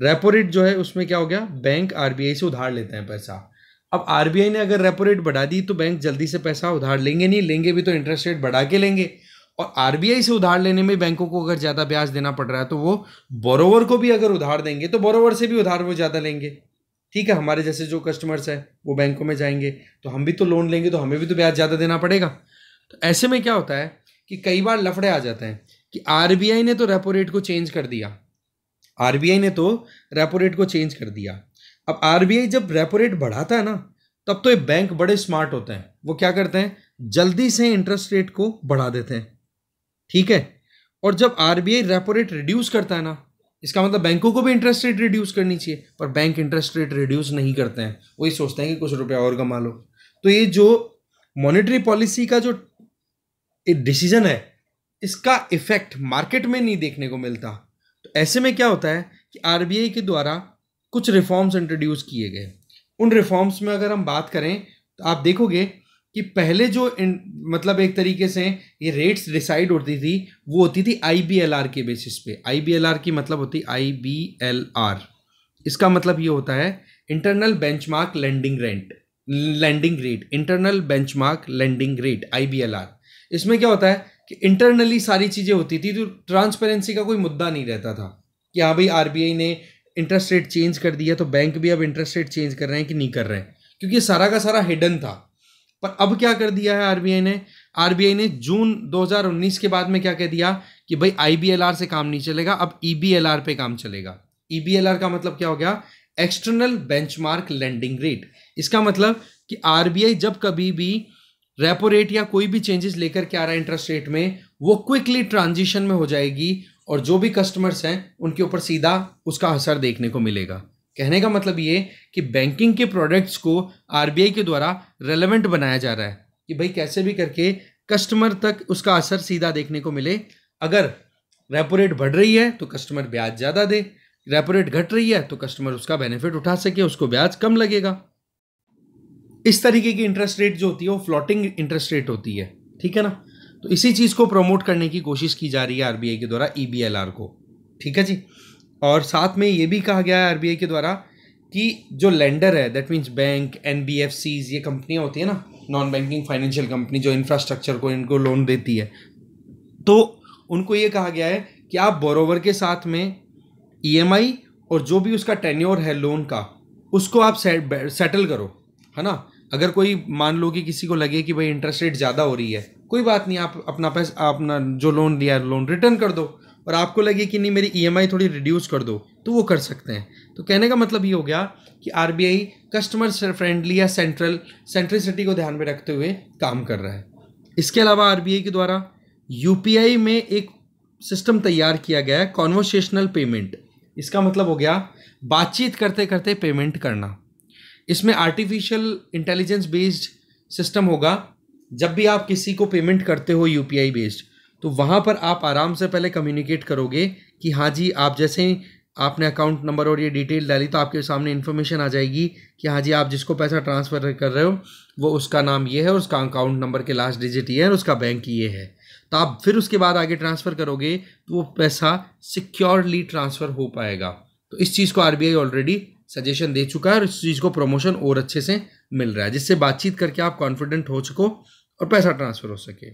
रेपो रेट जो है उसमें क्या हो गया बैंक आरबीआई से उधार लेते हैं पैसा अब आरबीआई ने अगर रेपो रेट बढ़ा दी तो बैंक जल्दी से पैसा उधार लेंगे नहीं लेंगे भी तो इंटरेस्ट रेट बढ़ा के लेंगे और आरबीआई से उधार लेने में बैंकों को अगर ज़्यादा ब्याज देना पड़ रहा है तो वो बोरोवर को भी अगर उधार देंगे तो बोरोवर से भी उधार वो ज़्यादा लेंगे ठीक है हमारे जैसे जो कस्टमर्स हैं वो बैंकों में जाएंगे तो हम भी तो लोन लेंगे तो हमें भी तो ब्याज ज़्यादा देना पड़ेगा तो ऐसे में क्या होता है कि कई बार लफड़े आ जाते हैं कि आरबीआई ने तो रेपो रेट को चेंज कर दिया आरबीआई ने तो रेपो रेट को चेंज कर दिया अब आरबीआई जब रेपो रेट बढ़ाता है ना तब तो ये बैंक बड़े स्मार्ट होते हैं वो क्या करते हैं जल्दी से इंटरेस्ट रेट को बढ़ा देते हैं ठीक है और जब आरबीआई रेपो रेट रिड्यूस करता है ना इसका मतलब बैंकों को भी इंटरेस्ट रेट रिड्यूस करनी चाहिए पर बैंक इंटरेस्ट रेट रिड्यूस नहीं करते हैं वही सोचते हैं कि कुछ रुपया और कमा लो तो ये जो मॉनेटरी पॉलिसी का जो डिसीजन है इसका इफेक्ट मार्केट में नहीं देखने को मिलता ऐसे में क्या होता है कि आर के द्वारा कुछ रिफॉर्म्स इंट्रोड्यूस किए गए उन रिफॉर्म्स में अगर हम बात करें तो आप देखोगे कि पहले जो इन, मतलब एक तरीके से ये रेट्स डिसाइड होती थी वो होती थी आई के बेसिस पे आई की मतलब होती आई बी इसका मतलब ये होता है internal benchmark lending rent lending rate internal benchmark lending rate आई इसमें क्या होता है कि इंटरनली सारी चीज़ें होती थी तो ट्रांसपेरेंसी का कोई मुद्दा नहीं रहता था कि हाँ भाई आर ने इंटरेस्ट रेट चेंज कर दिया तो बैंक भी अब इंटरेस्ट रेट चेंज कर रहे हैं कि नहीं कर रहे हैं क्योंकि सारा का सारा हिडन था पर अब क्या कर दिया है आरबीआई ने आरबीआई ने जून 2019 के बाद में क्या कह दिया कि भाई आईबीएलआर से काम नहीं चलेगा अब ईबीएलआर e पे काम चलेगा ईबीएलआर e का मतलब क्या हो गया एक्सटर्नल बेंचमार्क लैंडिंग रेट इसका मतलब कि आरबीआई जब कभी भी रेपो रेट या कोई भी चेंजेस लेकर के आ रहा है इंटरेस्ट रेट में वो क्विकली ट्रांजिशन में हो जाएगी और जो भी कस्टमर्स हैं उनके ऊपर सीधा उसका असर देखने को मिलेगा कहने का मतलब ये कि बैंकिंग के प्रोडक्ट्स को आर के द्वारा रेलिवेंट बनाया जा रहा है कि भाई कैसे भी करके कस्टमर तक उसका असर सीधा देखने को मिले अगर रेपो रेट बढ़ रही है तो कस्टमर ब्याज ज़्यादा दे रेपो रेट घट रही है तो कस्टमर उसका बेनिफिट उठा सके उसको ब्याज कम लगेगा इस तरीके की इंटरेस्ट रेट जो होती है वो फ्लोटिंग इंटरेस्ट रेट होती है ठीक है ना तो इसी चीज़ को प्रमोट करने की कोशिश की जा रही है आरबीआई के द्वारा ई e को ठीक है जी और साथ में ये भी कहा गया है आर के द्वारा कि जो लेंडर है दैट मीन्स बैंक एन ये कंपनियाँ होती है ना नॉन बैंकिंग फाइनेंशियल कंपनी जो इंफ्रास्ट्रक्चर को इनको लोन देती है तो उनको ये कहा गया है कि आप बोरोवर के साथ में ई e और जो भी उसका टेन्योर है लोन का उसको आप सेटल करो है ना अगर कोई मान लो कि किसी को लगे कि भाई इंटरेस्ट रेट ज़्यादा हो रही है कोई बात नहीं आप अपना पैसा अपना जो लोन लिया लोन रिटर्न कर दो और आपको लगे कि नहीं मेरी ई e थोड़ी रिड्यूस कर दो तो वो कर सकते हैं तो कहने का मतलब ये हो गया कि आर कस्टमर फ्रेंडली या सेंट्रल सेंट्रिसिटी को ध्यान में रखते हुए काम कर रहा है इसके अलावा आर के द्वारा यू में एक सिस्टम तैयार किया गया है कॉन्वर्सेशनल पेमेंट इसका मतलब हो गया बातचीत करते करते पेमेंट करना इसमें आर्टिफिशियल इंटेलिजेंस बेस्ड सिस्टम होगा जब भी आप किसी को पेमेंट करते हो यू बेस्ड तो वहाँ पर आप आराम से पहले कम्युनिकेट करोगे कि हाँ जी आप जैसे ही आपने अकाउंट नंबर और ये डिटेल डाली तो आपके सामने इन्फॉर्मेशन आ जाएगी कि हाँ जी आप जिसको पैसा ट्रांसफ़र कर रहे हो वो उसका नाम ये है और उसका अकाउंट नंबर के लास्ट डिजिट ये है और उसका बैंक ये है तो आप फिर उसके बाद आगे ट्रांसफ़र करोगे तो वो पैसा सिक्योरली ट्रांसफ़र हो पाएगा तो इस चीज़ को आर ऑलरेडी सजेशन दे चुका है और इस चीज़ को प्रमोशन और अच्छे से मिल रहा है जिससे बातचीत करके आप कॉन्फिडेंट हो सको और पैसा ट्रांसफ़र हो सके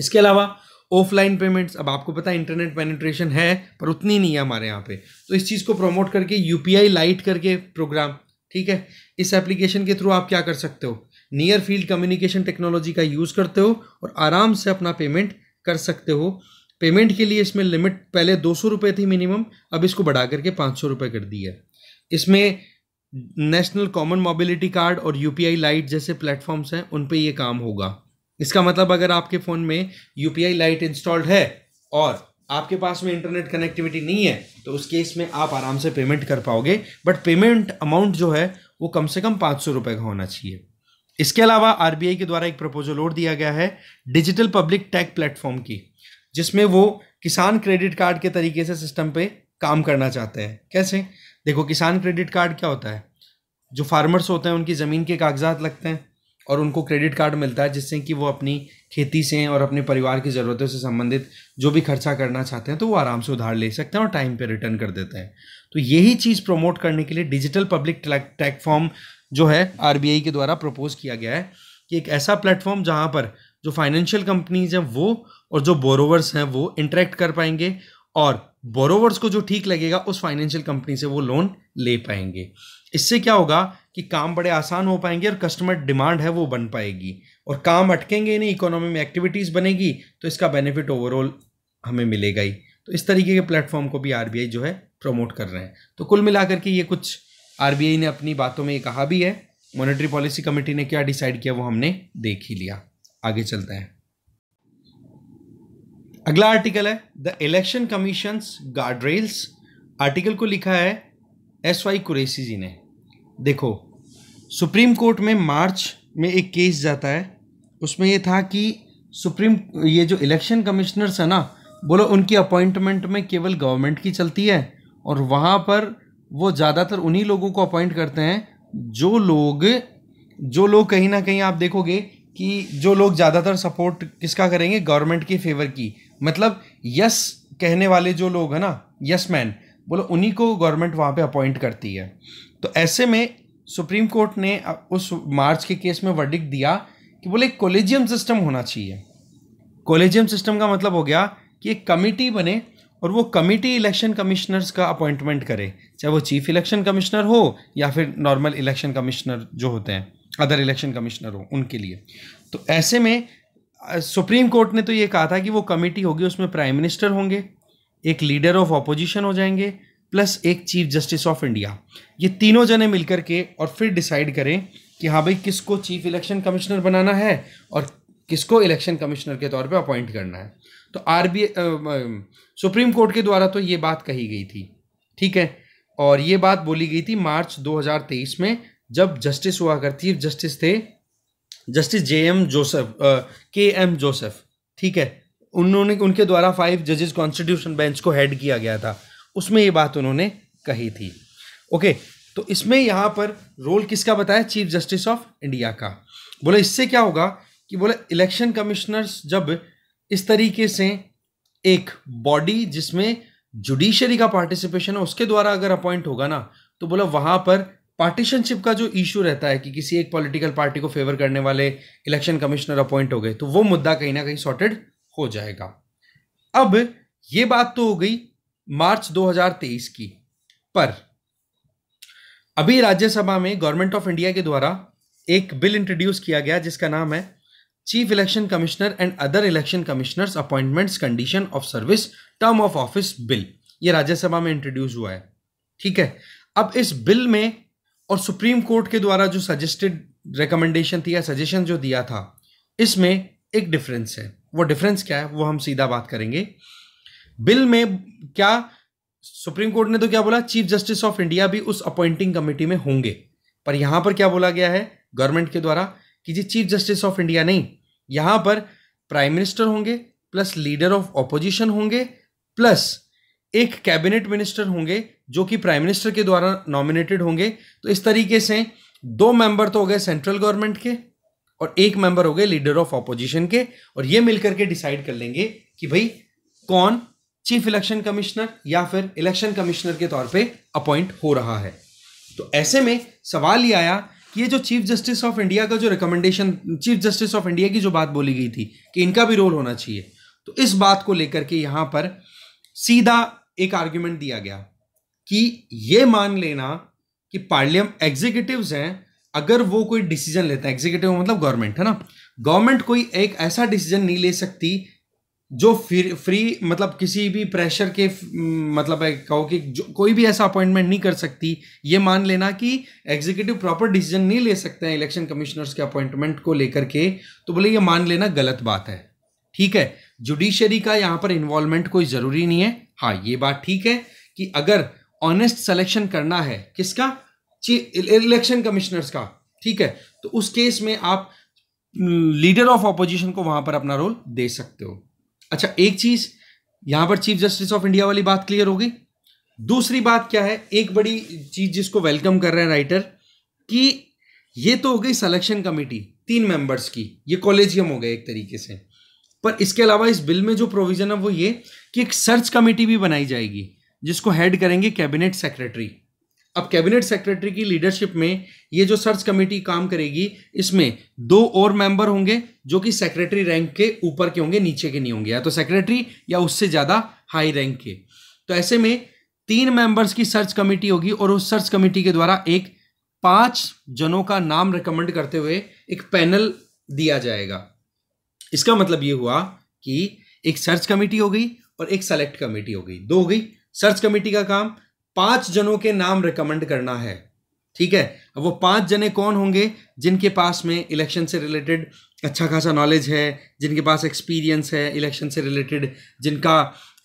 इसके अलावा ऑफलाइन पेमेंट्स अब आपको पता है इंटरनेट पेनिट्रेशन है पर उतनी नहीं है हमारे यहाँ पे तो इस चीज़ को प्रमोट करके यू लाइट करके प्रोग्राम ठीक है इस एप्लीकेशन के थ्रू आप क्या कर सकते हो नियर फील्ड कम्युनिकेशन टेक्नोलॉजी का यूज़ करते हो और आराम से अपना पेमेंट कर सकते हो पेमेंट के लिए इसमें लिमिट पहले दो सौ थी मिनिमम अब इसको बढ़ा करके पाँच सौ कर दी है इसमें नेशनल कॉमन मोबिलिटी कार्ड और यू पी आई लाइट जैसे प्लेटफॉर्म्स हैं उन पर ये काम होगा इसका मतलब अगर आपके फ़ोन में U P I lite installed है और आपके पास में इंटरनेट कनेक्टिविटी नहीं है तो उस केस में आप आराम से पेमेंट कर पाओगे बट पेमेंट अमाउंट जो है वो कम से कम पाँच सौ रुपये का होना चाहिए इसके अलावा आर बी आई के द्वारा एक प्रपोजल और दिया गया है डिजिटल पब्लिक टैग प्लेटफॉर्म की जिसमें वो किसान क्रेडिट कार्ड के तरीके से सिस्टम पे काम करना चाहते हैं कैसे देखो किसान क्रेडिट कार्ड क्या होता है जो फार्मर्स होते हैं उनकी ज़मीन के कागजात लगते हैं और उनको क्रेडिट कार्ड मिलता है जिससे कि वो अपनी खेती से और अपने परिवार की ज़रूरतों से संबंधित जो भी खर्चा करना चाहते हैं तो वो आराम से उधार ले सकते हैं और टाइम पे रिटर्न कर देते हैं तो यही चीज़ प्रमोट करने के लिए डिजिटल पब्लिक प्लेटफॉर्म जो है आर के द्वारा प्रपोज किया गया है कि एक ऐसा प्लेटफॉर्म जहाँ पर जो फाइनेंशियल कंपनीज हैं वो और जो बोरोवर्स हैं वो इंटरेक्ट कर पाएंगे और बोरोवर्स को जो ठीक लगेगा उस फाइनेंशियल कंपनी से वो लोन ले पाएंगे इससे क्या होगा कि काम बड़े आसान हो पाएंगे और कस्टमर डिमांड है वो बन पाएगी और काम अटकेंगे नहीं इकोनॉमी में एक्टिविटीज़ बनेगी तो इसका बेनिफिट ओवरऑल हमें मिलेगा ही तो इस तरीके के प्लेटफॉर्म को भी आर जो है प्रमोट कर रहे हैं तो कुल मिलाकर के ये कुछ आर ने अपनी बातों में ये कहा भी है मॉनेटरी पॉलिसी कमेटी ने क्या डिसाइड किया वो हमने देख ही लिया आगे चलते हैं अगला आर्टिकल है the election commission guardrails article को लिखा है एस वाई कुरेसी जी ने देखो सुप्रीम कोर्ट में मार्च में एक केस जाता है उसमें ये था कि सुप्रीम ये जो इलेक्शन कमिश्नर्स है ना बोलो उनकी अपॉइंटमेंट में केवल गवर्नमेंट की चलती है और वहाँ पर वो ज़्यादातर उन्हीं लोगों को अपॉइंट करते हैं जो लोग जो लोग कहीं ना कहीं आप देखोगे कि जो लोग ज़्यादातर सपोर्ट किसका करेंगे गवर्नमेंट के फेवर की मतलब यस कहने वाले जो लोग हैं ना यस मैन बोलो उन्हीं को गवर्नमेंट वहाँ पे अपॉइंट करती है तो ऐसे में सुप्रीम कोर्ट ने उस मार्च के केस में वर्डिक दिया कि बोले एक कोलेजियम सिस्टम होना चाहिए कोलेजियम सिस्टम का मतलब हो गया कि एक कमिटी बने और वो कमिटी इलेक्शन कमिश्नर्स का अपॉइंटमेंट करे चाहे वो चीफ इलेक्शन कमिश्नर हो या फिर नॉर्मल इलेक्शन कमिश्नर जो होते हैं अदर इलेक्शन कमिश्नर हो उनके लिए तो ऐसे में सुप्रीम कोर्ट ने तो ये कहा था कि वो कमेटी होगी उसमें प्राइम मिनिस्टर होंगे एक लीडर ऑफ अपोजिशन हो जाएंगे प्लस एक चीफ जस्टिस ऑफ इंडिया ये तीनों जने मिलकर के और फिर डिसाइड करें कि हाँ भाई किसको चीफ इलेक्शन कमिश्नर बनाना है और किसको इलेक्शन कमिश्नर के तौर पे अपॉइंट करना है तो आर सुप्रीम कोर्ट के द्वारा तो ये बात कही गई थी ठीक है और ये बात बोली गई थी मार्च 2023 में जब जस्टिस हुआ कर चीफ जस्टिस थे justice J M Joseph K M Joseph ठीक है उन्होंने उनके द्वारा फाइव जजेस कॉन्स्टिट्यूशन बेंच को हेड किया गया था उसमें ये बात उन्होंने कही थी ओके तो इसमें यहाँ पर रोल किसका बताया चीफ जस्टिस ऑफ इंडिया का बोले इससे क्या होगा कि बोले इलेक्शन कमिश्नर्स जब इस तरीके से एक बॉडी जिसमें जुडिशरी का पार्टिसिपेशन है उसके द्वारा अगर अपॉइंट होगा ना तो बोला वहाँ पर पार्टीशनशिप का जो इशू रहता है कि किसी एक पॉलिटिकल पार्टी को फेवर करने वाले इलेक्शन कमिश्नर अपॉइंट हो गए तो वो मुद्दा कहीं ना कहीं सॉर्टेड हो जाएगा अब ये बात तो हो गई मार्च 2023 की पर अभी राज्यसभा में गवर्नमेंट ऑफ इंडिया के द्वारा एक बिल इंट्रोड्यूस किया गया जिसका नाम है chief election commissioner and other election commissioners appointments condition of service term of office bill ये राज्यसभा में इंट्रोड्यूस हुआ है ठीक है अब इस बिल में और सुप्रीम कोर्ट के द्वारा जो सजेस्टेड रिकमेंडेशन थी या सजेशन जो दिया था इसमें एक डिफरेंस है वो डिफरेंस क्या है वो हम सीधा बात करेंगे बिल में क्या सुप्रीम कोर्ट ने तो क्या बोला चीफ जस्टिस ऑफ इंडिया भी उस अपॉइंटिंग कमेटी में होंगे पर यहां पर क्या बोला गया है गवर्नमेंट के द्वारा कि जी चीफ जस्टिस ऑफ इंडिया नहीं यहां पर प्राइम मिनिस्टर होंगे प्लस लीडर ऑफ ऑपोजिशन होंगे प्लस एक कैबिनेट मिनिस्टर होंगे जो कि प्राइम मिनिस्टर के द्वारा नॉमिनेटेड होंगे तो इस तरीके से दो मेंबर तो हो गए सेंट्रल गवर्नमेंट के और एक मेंबर हो गए लीडर ऑफ ऑपोजिशन के और ये मिलकर के डिसाइड कर लेंगे कि भाई कौन चीफ इलेक्शन कमिश्नर या फिर इलेक्शन कमिश्नर के तौर पे अपॉइंट हो रहा है तो ऐसे में सवाल ये आया कि ये जो चीफ जस्टिस ऑफ इंडिया का जो recommendation chief justice of India की जो बात बोली गई थी कि इनका भी रोल होना चाहिए तो इस बात को लेकर के यहाँ पर सीधा एक आर्ग्यूमेंट दिया गया कि ये मान लेना कि पार्लियम एग्जीक्यूटिव हैं अगर वो कोई डिसीजन लेता है एग्जीक्यूटिव मतलब गवर्नमेंट है ना गवर्नमेंट कोई एक ऐसा डिसीजन नहीं ले सकती जो फिर फ्री मतलब किसी भी प्रेशर के हम्म, मतलब कहो कि कोई भी ऐसा अपॉइंटमेंट नहीं कर सकती ये मान लेना कि एग्जीक्यूटिव प्रॉपर डिसीजन नहीं ले सकते हैं इलेक्शन कमिश्नर्स के अपॉइंटमेंट को लेकर के तो बोले ये मान लेना गलत बात है ठीक है जुडिशरी का यहाँ पर इन्वॉल्वमेंट कोई ज़रूरी नहीं है हाँ ये बात ठीक है कि अगर ऑनेस्ट सिलेक्शन करना है किसका इलेक्शन कमिश्नर्स का ठीक है तो उस केस में आप लीडर ऑफ ऑपोजिशन को वहां पर अपना रोल दे सकते हो अच्छा एक चीज यहां पर चीफ जस्टिस ऑफ इंडिया वाली बात क्लियर हो गई दूसरी बात क्या है एक बड़ी चीज जिसको वेलकम कर रहे हैं राइटर कि ये तो हो गई सिलेक्शन कमेटी तीन मेंबर्स की ये कॉलेजियम हो गए एक तरीके से पर इसके अलावा इस बिल में जो प्रोविजन है वो ये कि एक सर्च कमेटी भी बनाई जाएगी जिसको हेड करेंगे कैबिनेट सेक्रेटरी अब कैबिनेट सेक्रेटरी की लीडरशिप में ये जो सर्च कमेटी काम करेगी इसमें दो और मेंबर होंगे जो कि सेक्रेटरी रैंक के ऊपर के होंगे नीचे के नहीं होंगे या तो सेक्रेटरी या उससे ज़्यादा हाई रैंक के तो ऐसे में तीन मेंबर्स की सर्च कमेटी होगी और उस सर्च कमेटी के द्वारा एक पांच जनों का नाम रिकमेंड करते हुए एक पैनल दिया जाएगा इसका मतलब ये हुआ कि एक सर्च कमेटी हो गई और एक सेलेक्ट कमेटी हो गई दो हो गई सर्च कमेटी का काम पांच जनों के नाम रिकमेंड करना है ठीक है अब वो पांच जने कौन होंगे जिनके पास में इलेक्शन से रिलेटेड अच्छा खासा नॉलेज है जिनके पास एक्सपीरियंस है इलेक्शन से रिलेटेड जिनका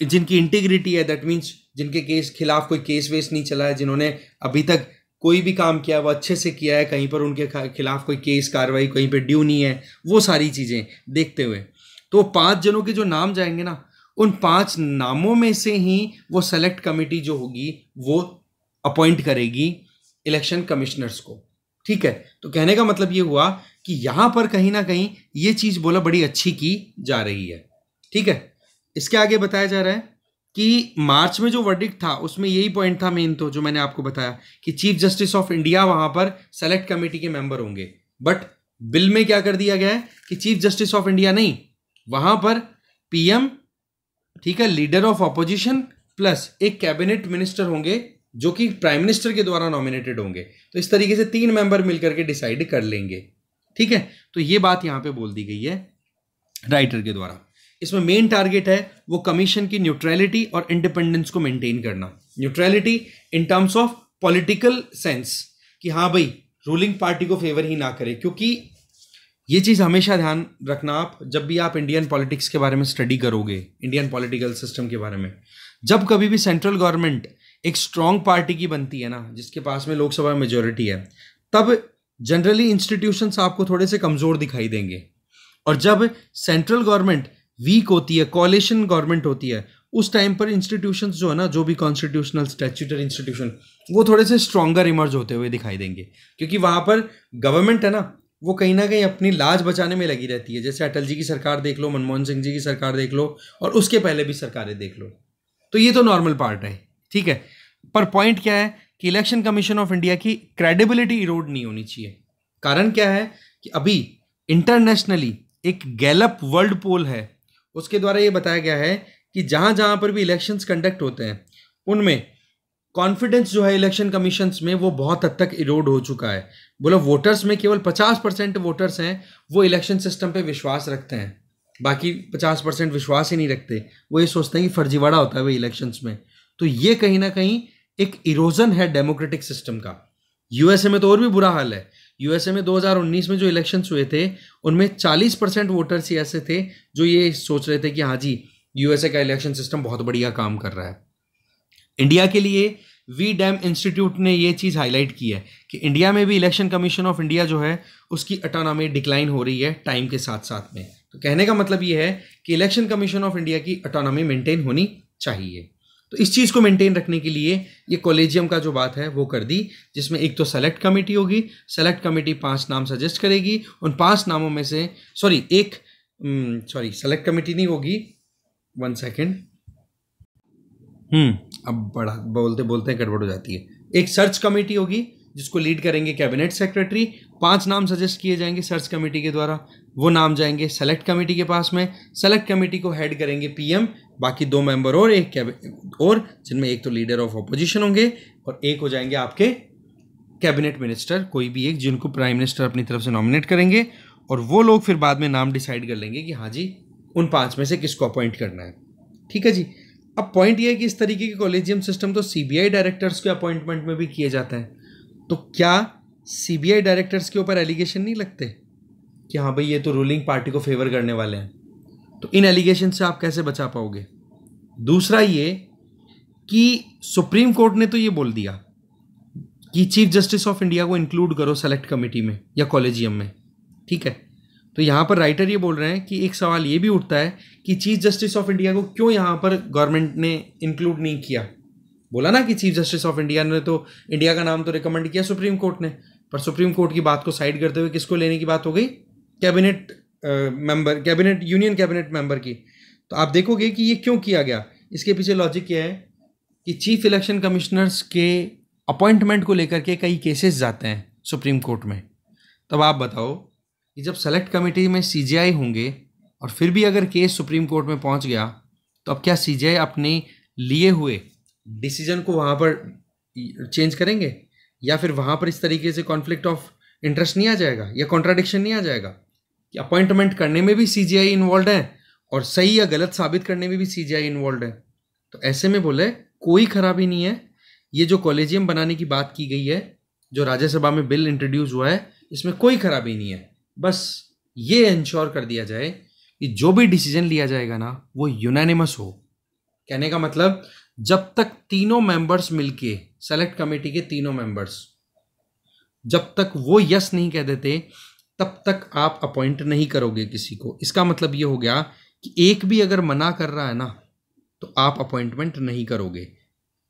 जिनकी इंटीग्रिटी है दैट मीन्स जिनके केस खिलाफ कोई केस वेस नहीं चला है जिन्होंने अभी तक कोई भी काम किया है वो अच्छे से किया है कहीं पर उनके खिलाफ कोई केस कार्रवाई कहीं पर ड्यू नहीं है वो सारी चीज़ें देखते हुए तो पाँच जनों के जो नाम जाएंगे ना उन पाँच नामों में से ही वो सेलेक्ट कमेटी जो होगी वो अपॉइंट करेगी इलेक्शन कमिश्नर्स को ठीक है तो कहने का मतलब ये हुआ कि यहाँ पर कहीं ना कहीं ये चीज़ बोला बड़ी अच्छी की जा रही है ठीक है इसके आगे बताया जा रहा है कि मार्च में जो वर्डिक था उसमें यही पॉइंट था मेन तो जो मैंने आपको बताया कि चीफ जस्टिस ऑफ इंडिया वहां पर सेलेक्ट कमेटी के मेंबर होंगे बट बिल में क्या कर दिया गया है कि चीफ जस्टिस ऑफ इंडिया नहीं वहां पर पीएम ठीक है लीडर ऑफ ऑपोजिशन प्लस एक कैबिनेट मिनिस्टर होंगे जो कि प्राइम मिनिस्टर के द्वारा नॉमिनेटेड होंगे तो इस तरीके से तीन मेंबर मिलकर के डिसाइड कर लेंगे ठीक है तो ये बात यहां पे बोल दी गई है राइटर के द्वारा इसमें मेन टारगेट है वो कमीशन की न्यूट्रैलिटी और इंडिपेंडेंस को मेंटेन करना neutrality in terms of political sense कि हाँ भाई रूलिंग पार्टी को फेवर ही ना करे क्योंकि ये चीज़ हमेशा ध्यान रखना आप जब भी आप इंडियन पॉलिटिक्स के बारे में स्टडी करोगे इंडियन पॉलिटिकल सिस्टम के बारे में जब कभी भी सेंट्रल गवर्नमेंट एक स्ट्रॉन्ग पार्टी की बनती है ना जिसके पास में लोकसभा मेजोरिटी है तब जनरली इंस्टीट्यूशंस आपको थोड़े से कमज़ोर दिखाई देंगे और जब सेंट्रल गवर्नमेंट वीक होती है कॉलेशन गवर्नमेंट होती है उस टाइम पर इंस्टीट्यूशन जो है ना जो भी कॉन्स्टिट्यूशनल स्टैचूटर इंस्टीट्यूशन वो थोड़े से स्ट्रॉगर इमर्ज होते हुए दिखाई देंगे क्योंकि वहाँ पर गवर्नमेंट है ना वो कहीं ना कहीं अपनी लाज बचाने में लगी रहती है जैसे अटल जी की सरकार देख लो मनमोहन सिंह जी की सरकार देख लो और उसके पहले भी सरकारें देख लो तो ये तो नॉर्मल पार्ट है ठीक है पर पॉइंट क्या है कि इलेक्शन कमीशन ऑफ इंडिया की क्रेडिबिलिटी इरोड नहीं होनी चाहिए कारण क्या है कि अभी इंटरनेशनली एक गैलप वर्ल्ड पोल है उसके द्वारा ये बताया गया है कि जहाँ जहाँ पर भी इलेक्शंस कंडक्ट होते हैं उनमें कॉन्फिडेंस जो है इलेक्शन कमीशन में वो बहुत हद तक इरोड हो चुका है बोलो वोटर्स में केवल पचास परसेंट वोटर्स हैं वो इलेक्शन सिस्टम पे विश्वास रखते हैं बाकी पचास परसेंट विश्वास ही नहीं रखते वो ये सोचते हैं कि फर्जीवाड़ा होता है वही इलेक्शंस में तो ये कहीं ना कहीं एक इरोजन है डेमोक्रेटिक सिस्टम का यूएसए में तो और भी बुरा हाल है यूएसए में 2019 में जो इलेक्शन हुए थे उनमें 40 परसेंट वोटर्स ही ऐसे थे जो ये सोच रहे थे कि हाँ जी यूएसए का इलेक्शन सिस्टम बहुत बढ़िया काम कर रहा है इंडिया के लिए वी डैम इंस्टीट्यूट ने ये चीज़ हाईलाइट की है कि इंडिया में भी इलेक्शन कमीशन ऑफ इंडिया जो है उसकी अटोनॉमी डिक्लाइन हो रही है टाइम के साथ साथ में तो कहने का मतलब ये है कि इलेक्शन कमीशन ऑफ इंडिया की अटोनॉमी मेंटेन होनी चाहिए तो इस चीज़ को मेंटेन रखने के लिए ये कॉलेजियम का जो बात है वो कर दी जिसमें एक तो सेलेक्ट कमेटी होगी सेलेक्ट कमेटी पांच नाम सजेस्ट करेगी उन पांच नामों में से सॉरी एक सॉरी सेलेक्ट कमेटी नहीं होगी वन सेकेंड हम्म अब बड़ा बोलते बोलते गड़बड़ हो जाती है एक सर्च कमेटी होगी जिसको लीड करेंगे कैबिनेट सेक्रेटरी पांच नाम सजेस्ट किए जाएंगे सर्च कमेटी के द्वारा वो नाम जाएंगे सेलेक्ट कमेटी के पास में सेलेक्ट कमेटी को हेड करेंगे पीएम बाकी दो मेंबर और एक और जिनमें एक तो लीडर ऑफ अपोजिशन होंगे और एक हो जाएंगे आपके कैबिनेट मिनिस्टर कोई भी एक जिनको प्राइम मिनिस्टर अपनी तरफ से नॉमिनेट करेंगे और वो लोग फिर बाद में नाम डिसाइड कर लेंगे कि हाँ जी उन पाँच में से किसको अपॉइंट करना है ठीक है जी अब पॉइंट ये है कि इस तरीके के कॉलेजियम सिस्टम तो सीबीआई डायरेक्टर्स के अपॉइंटमेंट में भी किए जाते हैं तो क्या सीबीआई डायरेक्टर्स के ऊपर एलिगेशन नहीं लगते कि हाँ भाई ये तो रूलिंग पार्टी को फेवर करने वाले हैं तो इन एलिगेशन से आप कैसे बचा पाओगे दूसरा ये कि सुप्रीम कोर्ट ने तो ये बोल दिया कि चीफ जस्टिस ऑफ इंडिया को इंक्लूड करो सेलेक्ट कमेटी में या कॉलेजियम में ठीक है तो यहाँ पर राइटर ये बोल रहे हैं कि एक सवाल ये भी उठता है कि चीफ जस्टिस ऑफ इंडिया को क्यों यहाँ पर गवर्नमेंट ने इंक्लूड नहीं किया बोला ना कि चीफ जस्टिस ऑफ इंडिया ने तो इंडिया का नाम तो रिकमेंड किया सुप्रीम कोर्ट ने पर सुप्रीम कोर्ट की बात को साइड करते हुए किसको लेने की बात हो गई cabinet member cabinet union cabinet member की तो आप देखोगे कि ये क्यों किया गया इसके पीछे लॉजिक क्या है कि चीफ इलेक्शन कमिश्नर्स के अपॉइंटमेंट को लेकर के कई केसेस जाते हैं सुप्रीम कोर्ट में तब आप बताओ कि जब सेलेक्ट कमेटी में सीजीआई होंगे और फिर भी अगर केस सुप्रीम कोर्ट में पहुंच गया तो अब क्या सीजीआई अपने लिए हुए डिसीजन को वहाँ पर चेंज करेंगे या फिर वहाँ पर इस तरीके से कॉन्फ्लिक्ट ऑफ इंटरेस्ट नहीं आ जाएगा या कॉन्ट्राडिक्शन नहीं आ जाएगा कि अपॉइंटमेंट करने में भी सी इन्वॉल्व है और सही या गलत साबित करने में भी सी इन्वॉल्व है तो ऐसे में बोले कोई खराबी नहीं है ये जो कॉलेजियम बनाने की बात की गई है जो राज्यसभा में बिल इंट्रोड्यूस हुआ है इसमें कोई खराबी नहीं है बस ये इंश्योर कर दिया जाए कि जो भी डिसीजन लिया जाएगा ना वो यूनानिमस हो कहने का मतलब जब तक तीनों मेंबर्स मिलके सेलेक्ट कमेटी के तीनों मेंबर्स जब तक वो यस नहीं कह देते तब तक आप अपॉइंट नहीं करोगे किसी को इसका मतलब ये हो गया कि एक भी अगर मना कर रहा है ना तो आप अपॉइंटमेंट नहीं करोगे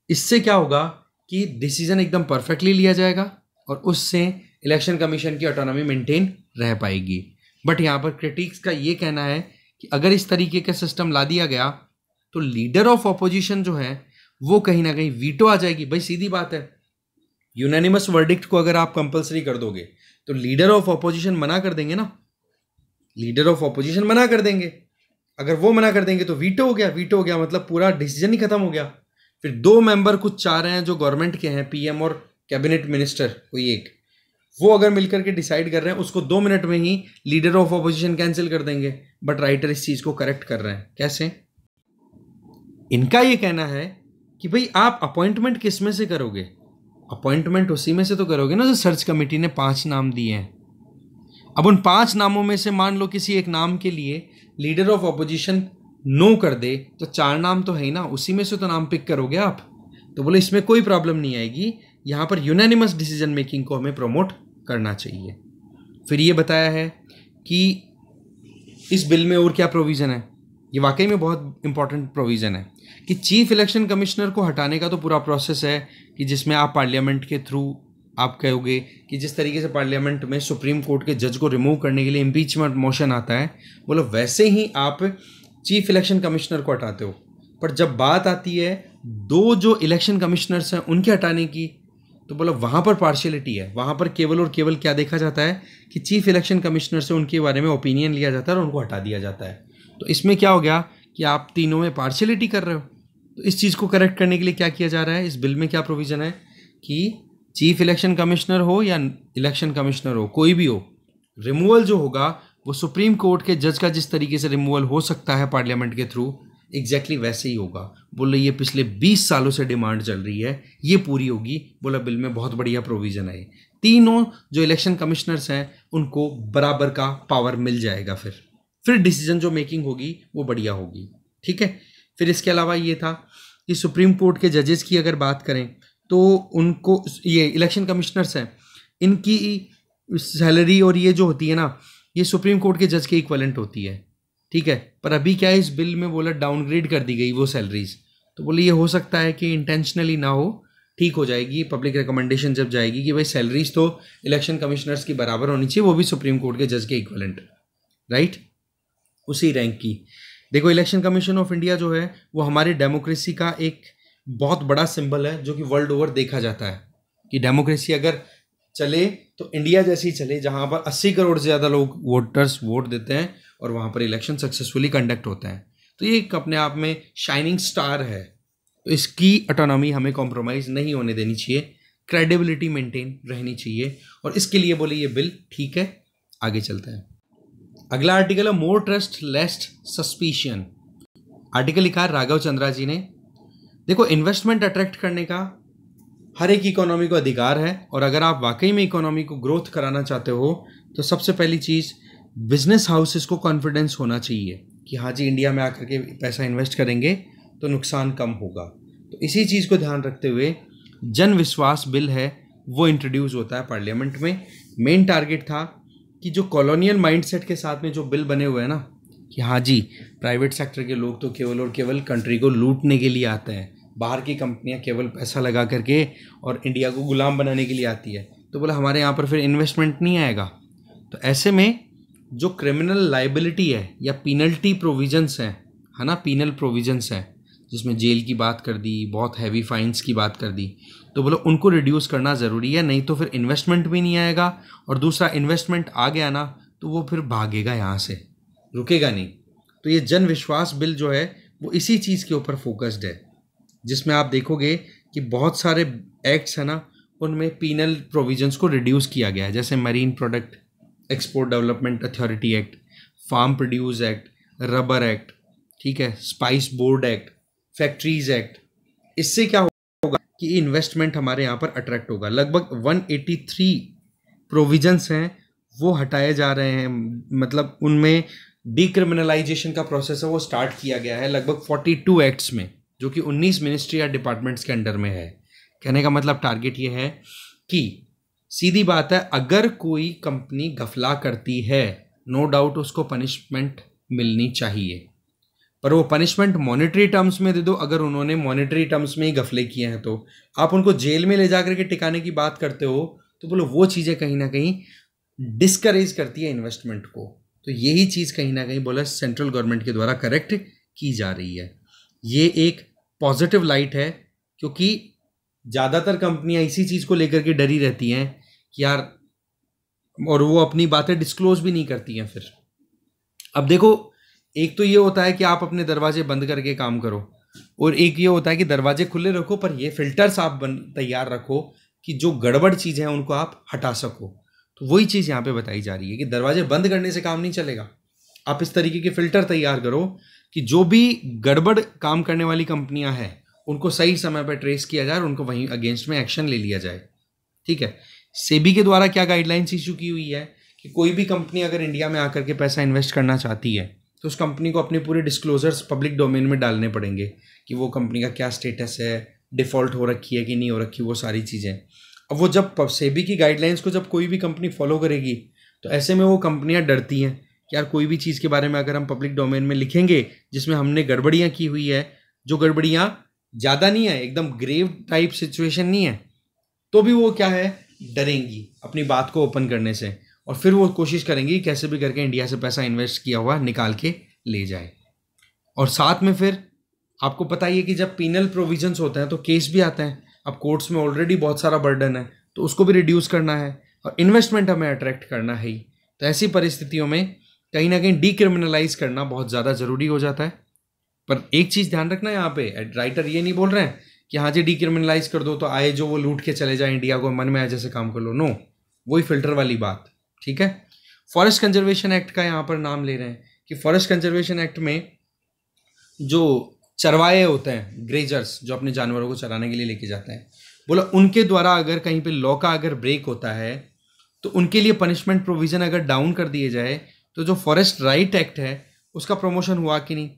इससे क्या होगा कि डिसीजन एकदम परफेक्टली लिया जाएगा और उससे इलेक्शन कमीशन की ऑटोनॉमी मेंटेन रह पाएगी बट यहाँ पर क्रिटिक्स का ये कहना है कि अगर इस तरीके का सिस्टम ला दिया गया तो लीडर ऑफ अपोजिशन जो है वो कहीं ना कहीं वीटो आ जाएगी भाई सीधी बात है यूनानिमस वर्डिक्ट को अगर आप कंपलसरी कर दोगे तो लीडर ऑफ अपोजिशन मना कर देंगे ना लीडर ऑफ अपोजिशन मना कर देंगे अगर वो मना कर देंगे तो वीटो हो गया वीटो हो गया मतलब पूरा डिसीजन ही खत्म हो गया फिर दो मेंबर कुछ चाह रहे हैं जो गवर्नमेंट के हैं पीएम और कैबिनेट मिनिस्टर कोई एक वो अगर मिलकर के डिसाइड कर रहे हैं उसको दो मिनट में ही लीडर ऑफ अपोजिशन कैंसिल कर देंगे बट राइटर इस चीज़ को करेक्ट कर रहे हैं कैसे इनका ये कहना है कि भाई आप अपॉइंटमेंट किस में से करोगे अपॉइंटमेंट उसी में से तो करोगे ना जो सर्च कमेटी ने पांच नाम दिए हैं अब उन पांच नामों में से मान लो किसी एक नाम के लिए लीडर ऑफ अपोजिशन नो कर दे तो चार नाम तो है ही ना उसी में से तो नाम पिक करोगे आप तो बोले इसमें कोई प्रॉब्लम नहीं आएगी यहाँ पर यूनानिमस डिसीजन मेकिंग को हमें प्रमोट करना चाहिए फिर ये बताया है कि इस बिल में और क्या प्रोविज़न है ये वाकई में बहुत इंपॉर्टेंट प्रोविज़न है कि चीफ इलेक्शन कमिश्नर को हटाने का तो पूरा प्रोसेस है कि जिसमें आप पार्लियामेंट के थ्रू आप कहोगे कि जिस तरीके से पार्लियामेंट में सुप्रीम कोर्ट के जज को रिमूव करने के लिए इम्पीचमेंट मोशन आता है बोलो वैसे ही आप चीफ इलेक्शन कमिश्नर को हटाते हो पर जब बात आती है दो जो इलेक्शन कमिश्नर्स हैं उनके हटाने की तो बोला वहाँ पर पार्शियलिटी है वहाँ पर केवल और केवल क्या देखा जाता है कि चीफ इलेक्शन कमिश्नर से उनके बारे में ओपिनियन लिया जाता है और उनको हटा दिया जाता है तो इसमें क्या हो गया कि आप तीनों में पार्शलिटी कर रहे हो तो इस चीज़ को करेक्ट करने के लिए क्या किया जा रहा है इस बिल में क्या प्रोविज़न है कि चीफ इलेक्शन कमिश्नर हो या इलेक्शन कमिश्नर हो कोई भी हो रिमूवल जो होगा वो सुप्रीम कोर्ट के जज का जिस तरीके से रिमूवल हो सकता है पार्लियामेंट के थ्रू एग्जैक्टली exactly वैसे ही होगा बोले ये पिछले 20 सालों से डिमांड चल रही है ये पूरी होगी बोला बिल में बहुत बढ़िया प्रोविज़न है तीनों जो इलेक्शन कमिश्नर्स हैं उनको बराबर का पावर मिल जाएगा फिर फिर डिसीजन जो मेकिंग होगी वो बढ़िया होगी ठीक है फिर इसके अलावा ये था कि सुप्रीम कोर्ट के जजेस की अगर बात करें तो उनको ये इलेक्शन कमिश्नर्स हैं इनकी सैलरी और ये जो होती है ना ये सुप्रीम कोर्ट के जज के इक्वलेंट होती है ठीक है पर अभी क्या इस बिल में बोला डाउनग्रेड कर दी गई वो सैलरीज तो बोले ये हो सकता है कि इंटेंशनली ना हो ठीक हो जाएगी पब्लिक रिकमेंडेशन जब जाएगी कि भाई सैलरीज तो इलेक्शन कमिश्नर्स की बराबर होनी चाहिए वो भी सुप्रीम कोर्ट के जज के इक्वलेंट राइट उसी रैंक की देखो इलेक्शन कमीशन ऑफ इंडिया जो है वो हमारी डेमोक्रेसी का एक बहुत बड़ा सिंबल है जो कि वर्ल्ड ओवर देखा जाता है कि डेमोक्रेसी अगर चले तो इंडिया जैसी चले जहाँ पर 80 करोड़ से ज़्यादा लोग वोटर्स वोट देते हैं और वहाँ पर इलेक्शन सक्सेसफुली कंडक्ट होते हैं तो ये एक अपने आप में शाइनिंग स्टार है तो इसकी अटोनॉमी हमें कॉम्प्रोमाइज़ नहीं होने देनी चाहिए क्रेडिबिलिटी मेंटेन रहनी चाहिए और इसके लिए बोले ये बिल ठीक है आगे चलता है अगला आर्टिकल है मोर ट्रस्ट लेस्ट सस्पीशियन आर्टिकल लिखा है राघव चंद्रा जी ने देखो इन्वेस्टमेंट अट्रैक्ट करने का हर एक इकोनॉमी को अधिकार है और अगर आप वाकई में इकोनॉमी को ग्रोथ कराना चाहते हो तो सबसे पहली चीज़ बिजनेस हाउसेस को कॉन्फिडेंस होना चाहिए कि हाँ जी इंडिया में आकर के पैसा इन्वेस्ट करेंगे तो नुकसान कम होगा तो इसी चीज़ को ध्यान रखते हुए जन विश्वास बिल है वो इंट्रोड्यूस होता है पार्लियामेंट में मेन टारगेट था कि जो कॉलोनियल माइंडसेट के साथ में जो बिल बने हुए हैं ना कि हाँ जी प्राइवेट सेक्टर के लोग तो केवल और केवल कंट्री को लूटने के लिए आते हैं बाहर की कंपनियां केवल पैसा लगा करके और इंडिया को गुलाम बनाने के लिए आती है तो बोला हमारे यहाँ पर फिर इन्वेस्टमेंट नहीं आएगा तो ऐसे में जो क्रिमिनल लाइबिलिटी है या पीनल्टी प्रोविजन्स हैं है ना पीनल प्रोविजन्स हैं जिसमें जेल की बात कर दी बहुत हैवी फाइन्स की बात कर दी तो बोलो उनको रिड्यूस करना ज़रूरी है नहीं तो फिर इन्वेस्टमेंट भी नहीं आएगा और दूसरा इन्वेस्टमेंट आ गया ना तो वो फिर भागेगा यहाँ से रुकेगा नहीं तो ये जन विश्वास बिल जो है वो इसी चीज़ के ऊपर फोकस्ड है जिसमें आप देखोगे कि बहुत सारे एक्ट्स हैं ना उनमें पीनल प्रोविजंस को रिड्यूस किया गया है जैसे marine product export development authority act farm produce act rubber act ठीक है spice board act factories act इससे क्या होगा कि इन्वेस्टमेंट हमारे यहाँ पर अट्रैक्ट होगा लगभग 183 प्रोविजंस हैं वो हटाए जा रहे हैं मतलब उनमें डिक्रिमिनलाइजेशन का प्रोसेस है वो स्टार्ट किया गया है लगभग 42 एक्ट्स में जो कि 19 मिनिस्ट्री या डिपार्टमेंट्स के अंडर में है कहने का मतलब टारगेट ये है कि सीधी बात है अगर कोई कंपनी गफला करती है नो no डाउट उसको पनिशमेंट मिलनी चाहिए पर वो पनिशमेंट मॉनेटरी टर्म्स में दे दो अगर उन्होंने मॉनेटरी टर्म्स में ही गफले किए हैं तो आप उनको जेल में ले जा करके टिकाने की बात करते हो तो बोलो वो चीज़ें कहीं ना कहीं डिस्करेज करती है इन्वेस्टमेंट को तो यही चीज़ कहीं ना कहीं बोला सेंट्रल गवर्नमेंट के द्वारा करेक्ट की जा रही है ये एक पॉजिटिव लाइट है क्योंकि ज़्यादातर कंपनियां इसी चीज़ को लेकर के डरी रहती हैं कि यार और वो अपनी बातें डिस्क्लोज भी नहीं करती हैं फिर अब देखो एक तो ये होता है कि आप अपने दरवाजे बंद करके काम करो और एक ये होता है कि दरवाजे खुले रखो पर ये फिल्टर्स आप बन तैयार रखो कि जो गड़बड़ चीज़ें हैं उनको आप हटा सको तो वही चीज़ यहाँ पे बताई जा रही है कि दरवाजे बंद करने से काम नहीं चलेगा आप इस तरीके के फिल्टर तैयार करो कि जो भी गड़बड़ काम करने वाली कंपनियां हैं उनको सही समय पर ट्रेस किया जाए और उनको वहीं अगेंस्ट में एक्शन ले लिया जाए ठीक है सेबी के द्वारा क्या गाइडलाइंस इशू की हुई है कि कोई भी कंपनी अगर इंडिया में आकर के पैसा इन्वेस्ट करना चाहती है तो उस कंपनी को अपने पूरे डिस्क्लोजर्स पब्लिक डोमेन में डालने पड़ेंगे कि वो कंपनी का क्या स्टेटस है डिफ़ॉल्ट हो रखी है कि नहीं हो रखी वो सारी चीज़ें अब वो जब सेबी की गाइडलाइंस को जब कोई भी कंपनी फॉलो करेगी तो ऐसे में वो कंपनियाँ डरती हैं कि यार कोई भी चीज़ के बारे में अगर हम पब्लिक डोमेन में लिखेंगे जिसमें हमने गड़बड़ियाँ की हुई है जो गड़बड़ियाँ ज़्यादा नहीं है एकदम ग्रेव टाइप सिचुएशन नहीं है तो भी वो क्या है डरेंगी अपनी बात को ओपन करने से और फिर वो कोशिश करेंगे कैसे भी करके इंडिया से पैसा इन्वेस्ट किया हुआ निकाल के ले जाए और साथ में फिर आपको पता ही है कि जब पीनल प्रोविजंस होते हैं तो केस भी आते हैं अब कोर्ट्स में ऑलरेडी बहुत सारा बर्डन है तो उसको भी रिड्यूस करना है और इन्वेस्टमेंट हमें अट्रैक्ट करना है ही तो ऐसी परिस्थितियों में कहीं ना कहीं डिक्रिमिनलाइज करना बहुत ज़्यादा ज़रूरी हो जाता है पर एक चीज़ ध्यान रखना यहाँ पे राइटर ये नहीं बोल रहे हैं कि हाँ जी डिक्रिमिनलाइज कर दो तो आए जो वो लूट के चले जाए इंडिया को मन में आए जैसे काम कर लो नो वही फिल्टर वाली बात ठीक है फॉरेस्ट कंजर्वेशन एक्ट का यहाँ पर नाम ले रहे हैं कि फॉरेस्ट कंजर्वेशन एक्ट में जो चरवाए होते हैं ग्रेजर्स जो अपने जानवरों को चराने के लिए लेके जाते हैं बोला उनके द्वारा अगर कहीं पे लॉ का अगर ब्रेक होता है तो उनके लिए पनिशमेंट प्रोविज़न अगर डाउन कर दिए जाए तो जो फॉरेस्ट राइट एक्ट है उसका प्रमोशन हुआ कि नहीं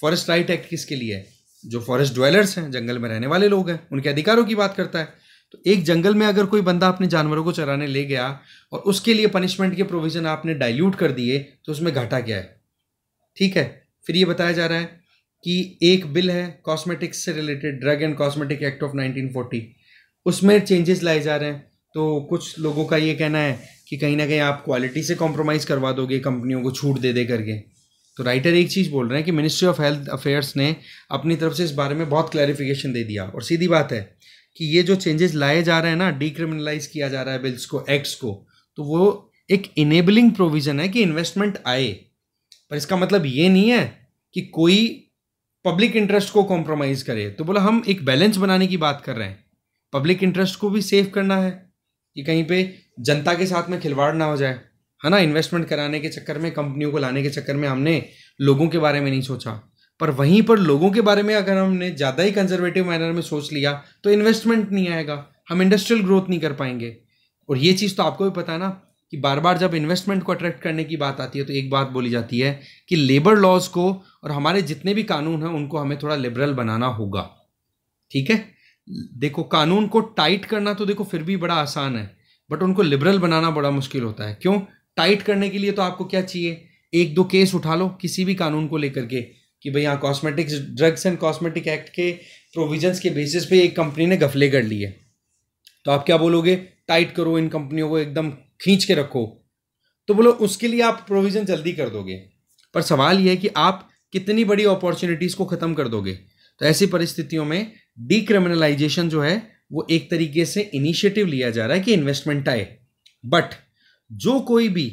फॉरेस्ट राइट एक्ट किसके लिए है जो फॉरेस्ट ड्वेलर्स हैं जंगल में रहने वाले लोग हैं उनके अधिकारों की बात करता है तो एक जंगल में अगर कोई बंदा अपने जानवरों को चराने ले गया और उसके लिए पनिशमेंट के प्रोविज़न आपने डाइल्यूट कर दिए तो उसमें घाटा क्या है ठीक है फिर ये बताया जा रहा है कि एक बिल है कॉस्मेटिक्स से related drug and cosmetic act of 1940 उसमें चेंजेस लाए जा रहे हैं तो कुछ लोगों का ये कहना है कि कहीं ना कहीं आप क्वालिटी से कॉम्प्रोमाइज़ करवा दोगे कंपनियों को छूट दे दे करके तो राइटर एक चीज़ बोल रहे हैं कि मिनिस्ट्री ऑफ हेल्थ अफेयर्स ने अपनी तरफ से इस बारे में बहुत क्लैरिफिकेशन दे दिया और सीधी बात है कि ये जो चेंजेस लाए जा रहे हैं ना डिक्रिमिनलाइज किया जा रहा है बिल्स को एक्ट्स को तो वो एक इनेबलिंग प्रोविजन है कि इन्वेस्टमेंट आए पर इसका मतलब ये नहीं है कि कोई पब्लिक इंटरेस्ट को कॉम्प्रोमाइज करे तो बोला हम एक बैलेंस बनाने की बात कर रहे हैं पब्लिक इंटरेस्ट को भी सेव करना है कि कहीं पे जनता के साथ में खिलवाड़ ना हो जाए है ना इन्वेस्टमेंट कराने के चक्कर में कंपनियों को लाने के चक्कर में हमने लोगों के बारे में नहीं सोचा पर वहीं पर लोगों के बारे में अगर हमने ज़्यादा ही कंजर्वेटिव मैनर में सोच लिया तो इन्वेस्टमेंट नहीं आएगा हम इंडस्ट्रियल ग्रोथ नहीं कर पाएंगे और ये चीज़ तो आपको भी पता है ना कि बार बार जब इन्वेस्टमेंट को अट्रैक्ट करने की बात आती है तो एक बात बोली जाती है कि लेबर लॉज को और हमारे जितने भी कानून हैं उनको हमें थोड़ा लिबरल बनाना होगा ठीक है देखो कानून को टाइट करना तो देखो फिर भी बड़ा आसान है बट उनको लिबरल बनाना बड़ा मुश्किल होता है क्यों टाइट करने के लिए तो आपको क्या चाहिए एक दो केस उठा लो किसी भी कानून को लेकर के कि भाई यहाँ cosmetics drugs and cosmetic act के प्रोविजंस के बेसिस पे एक कंपनी ने गफले कर ली है तो आप क्या बोलोगे टाइट करो इन कंपनियों को एकदम खींच के रखो तो बोलो उसके लिए आप प्रोविज़न जल्दी कर दोगे पर सवाल यह है कि आप कितनी बड़ी अपॉर्चुनिटीज़ को ख़त्म कर दोगे तो ऐसी परिस्थितियों में डिक्रिमिनलाइजेशन जो है वो एक तरीके से इनिशिएटिव लिया जा रहा है कि इन्वेस्टमेंट आए बट जो कोई भी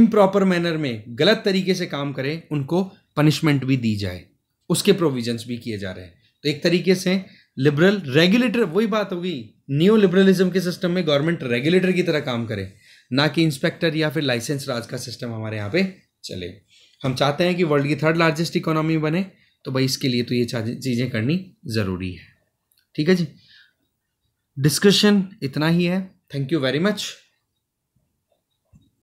इम्प्रॉपर मैनर में गलत तरीके से काम करे उनको पनिशमेंट भी दी जाए उसके प्रोविजंस भी किए जा रहे हैं तो एक तरीके से लिबरल रेगुलेटर वही बात होगी न्यू लिबरलिज्म के सिस्टम में गवर्नमेंट रेगुलेटर की तरह काम करे ना कि इंस्पेक्टर या फिर लाइसेंस राज का सिस्टम हमारे यहाँ पे चले हम चाहते हैं कि वर्ल्ड की थर्ड लार्जेस्ट इकोनॉमी बने तो भाई इसके लिए तो ये चीज़ें करनी ज़रूरी है ठीक है जी डिस्कशन इतना ही है थैंक यू वेरी मच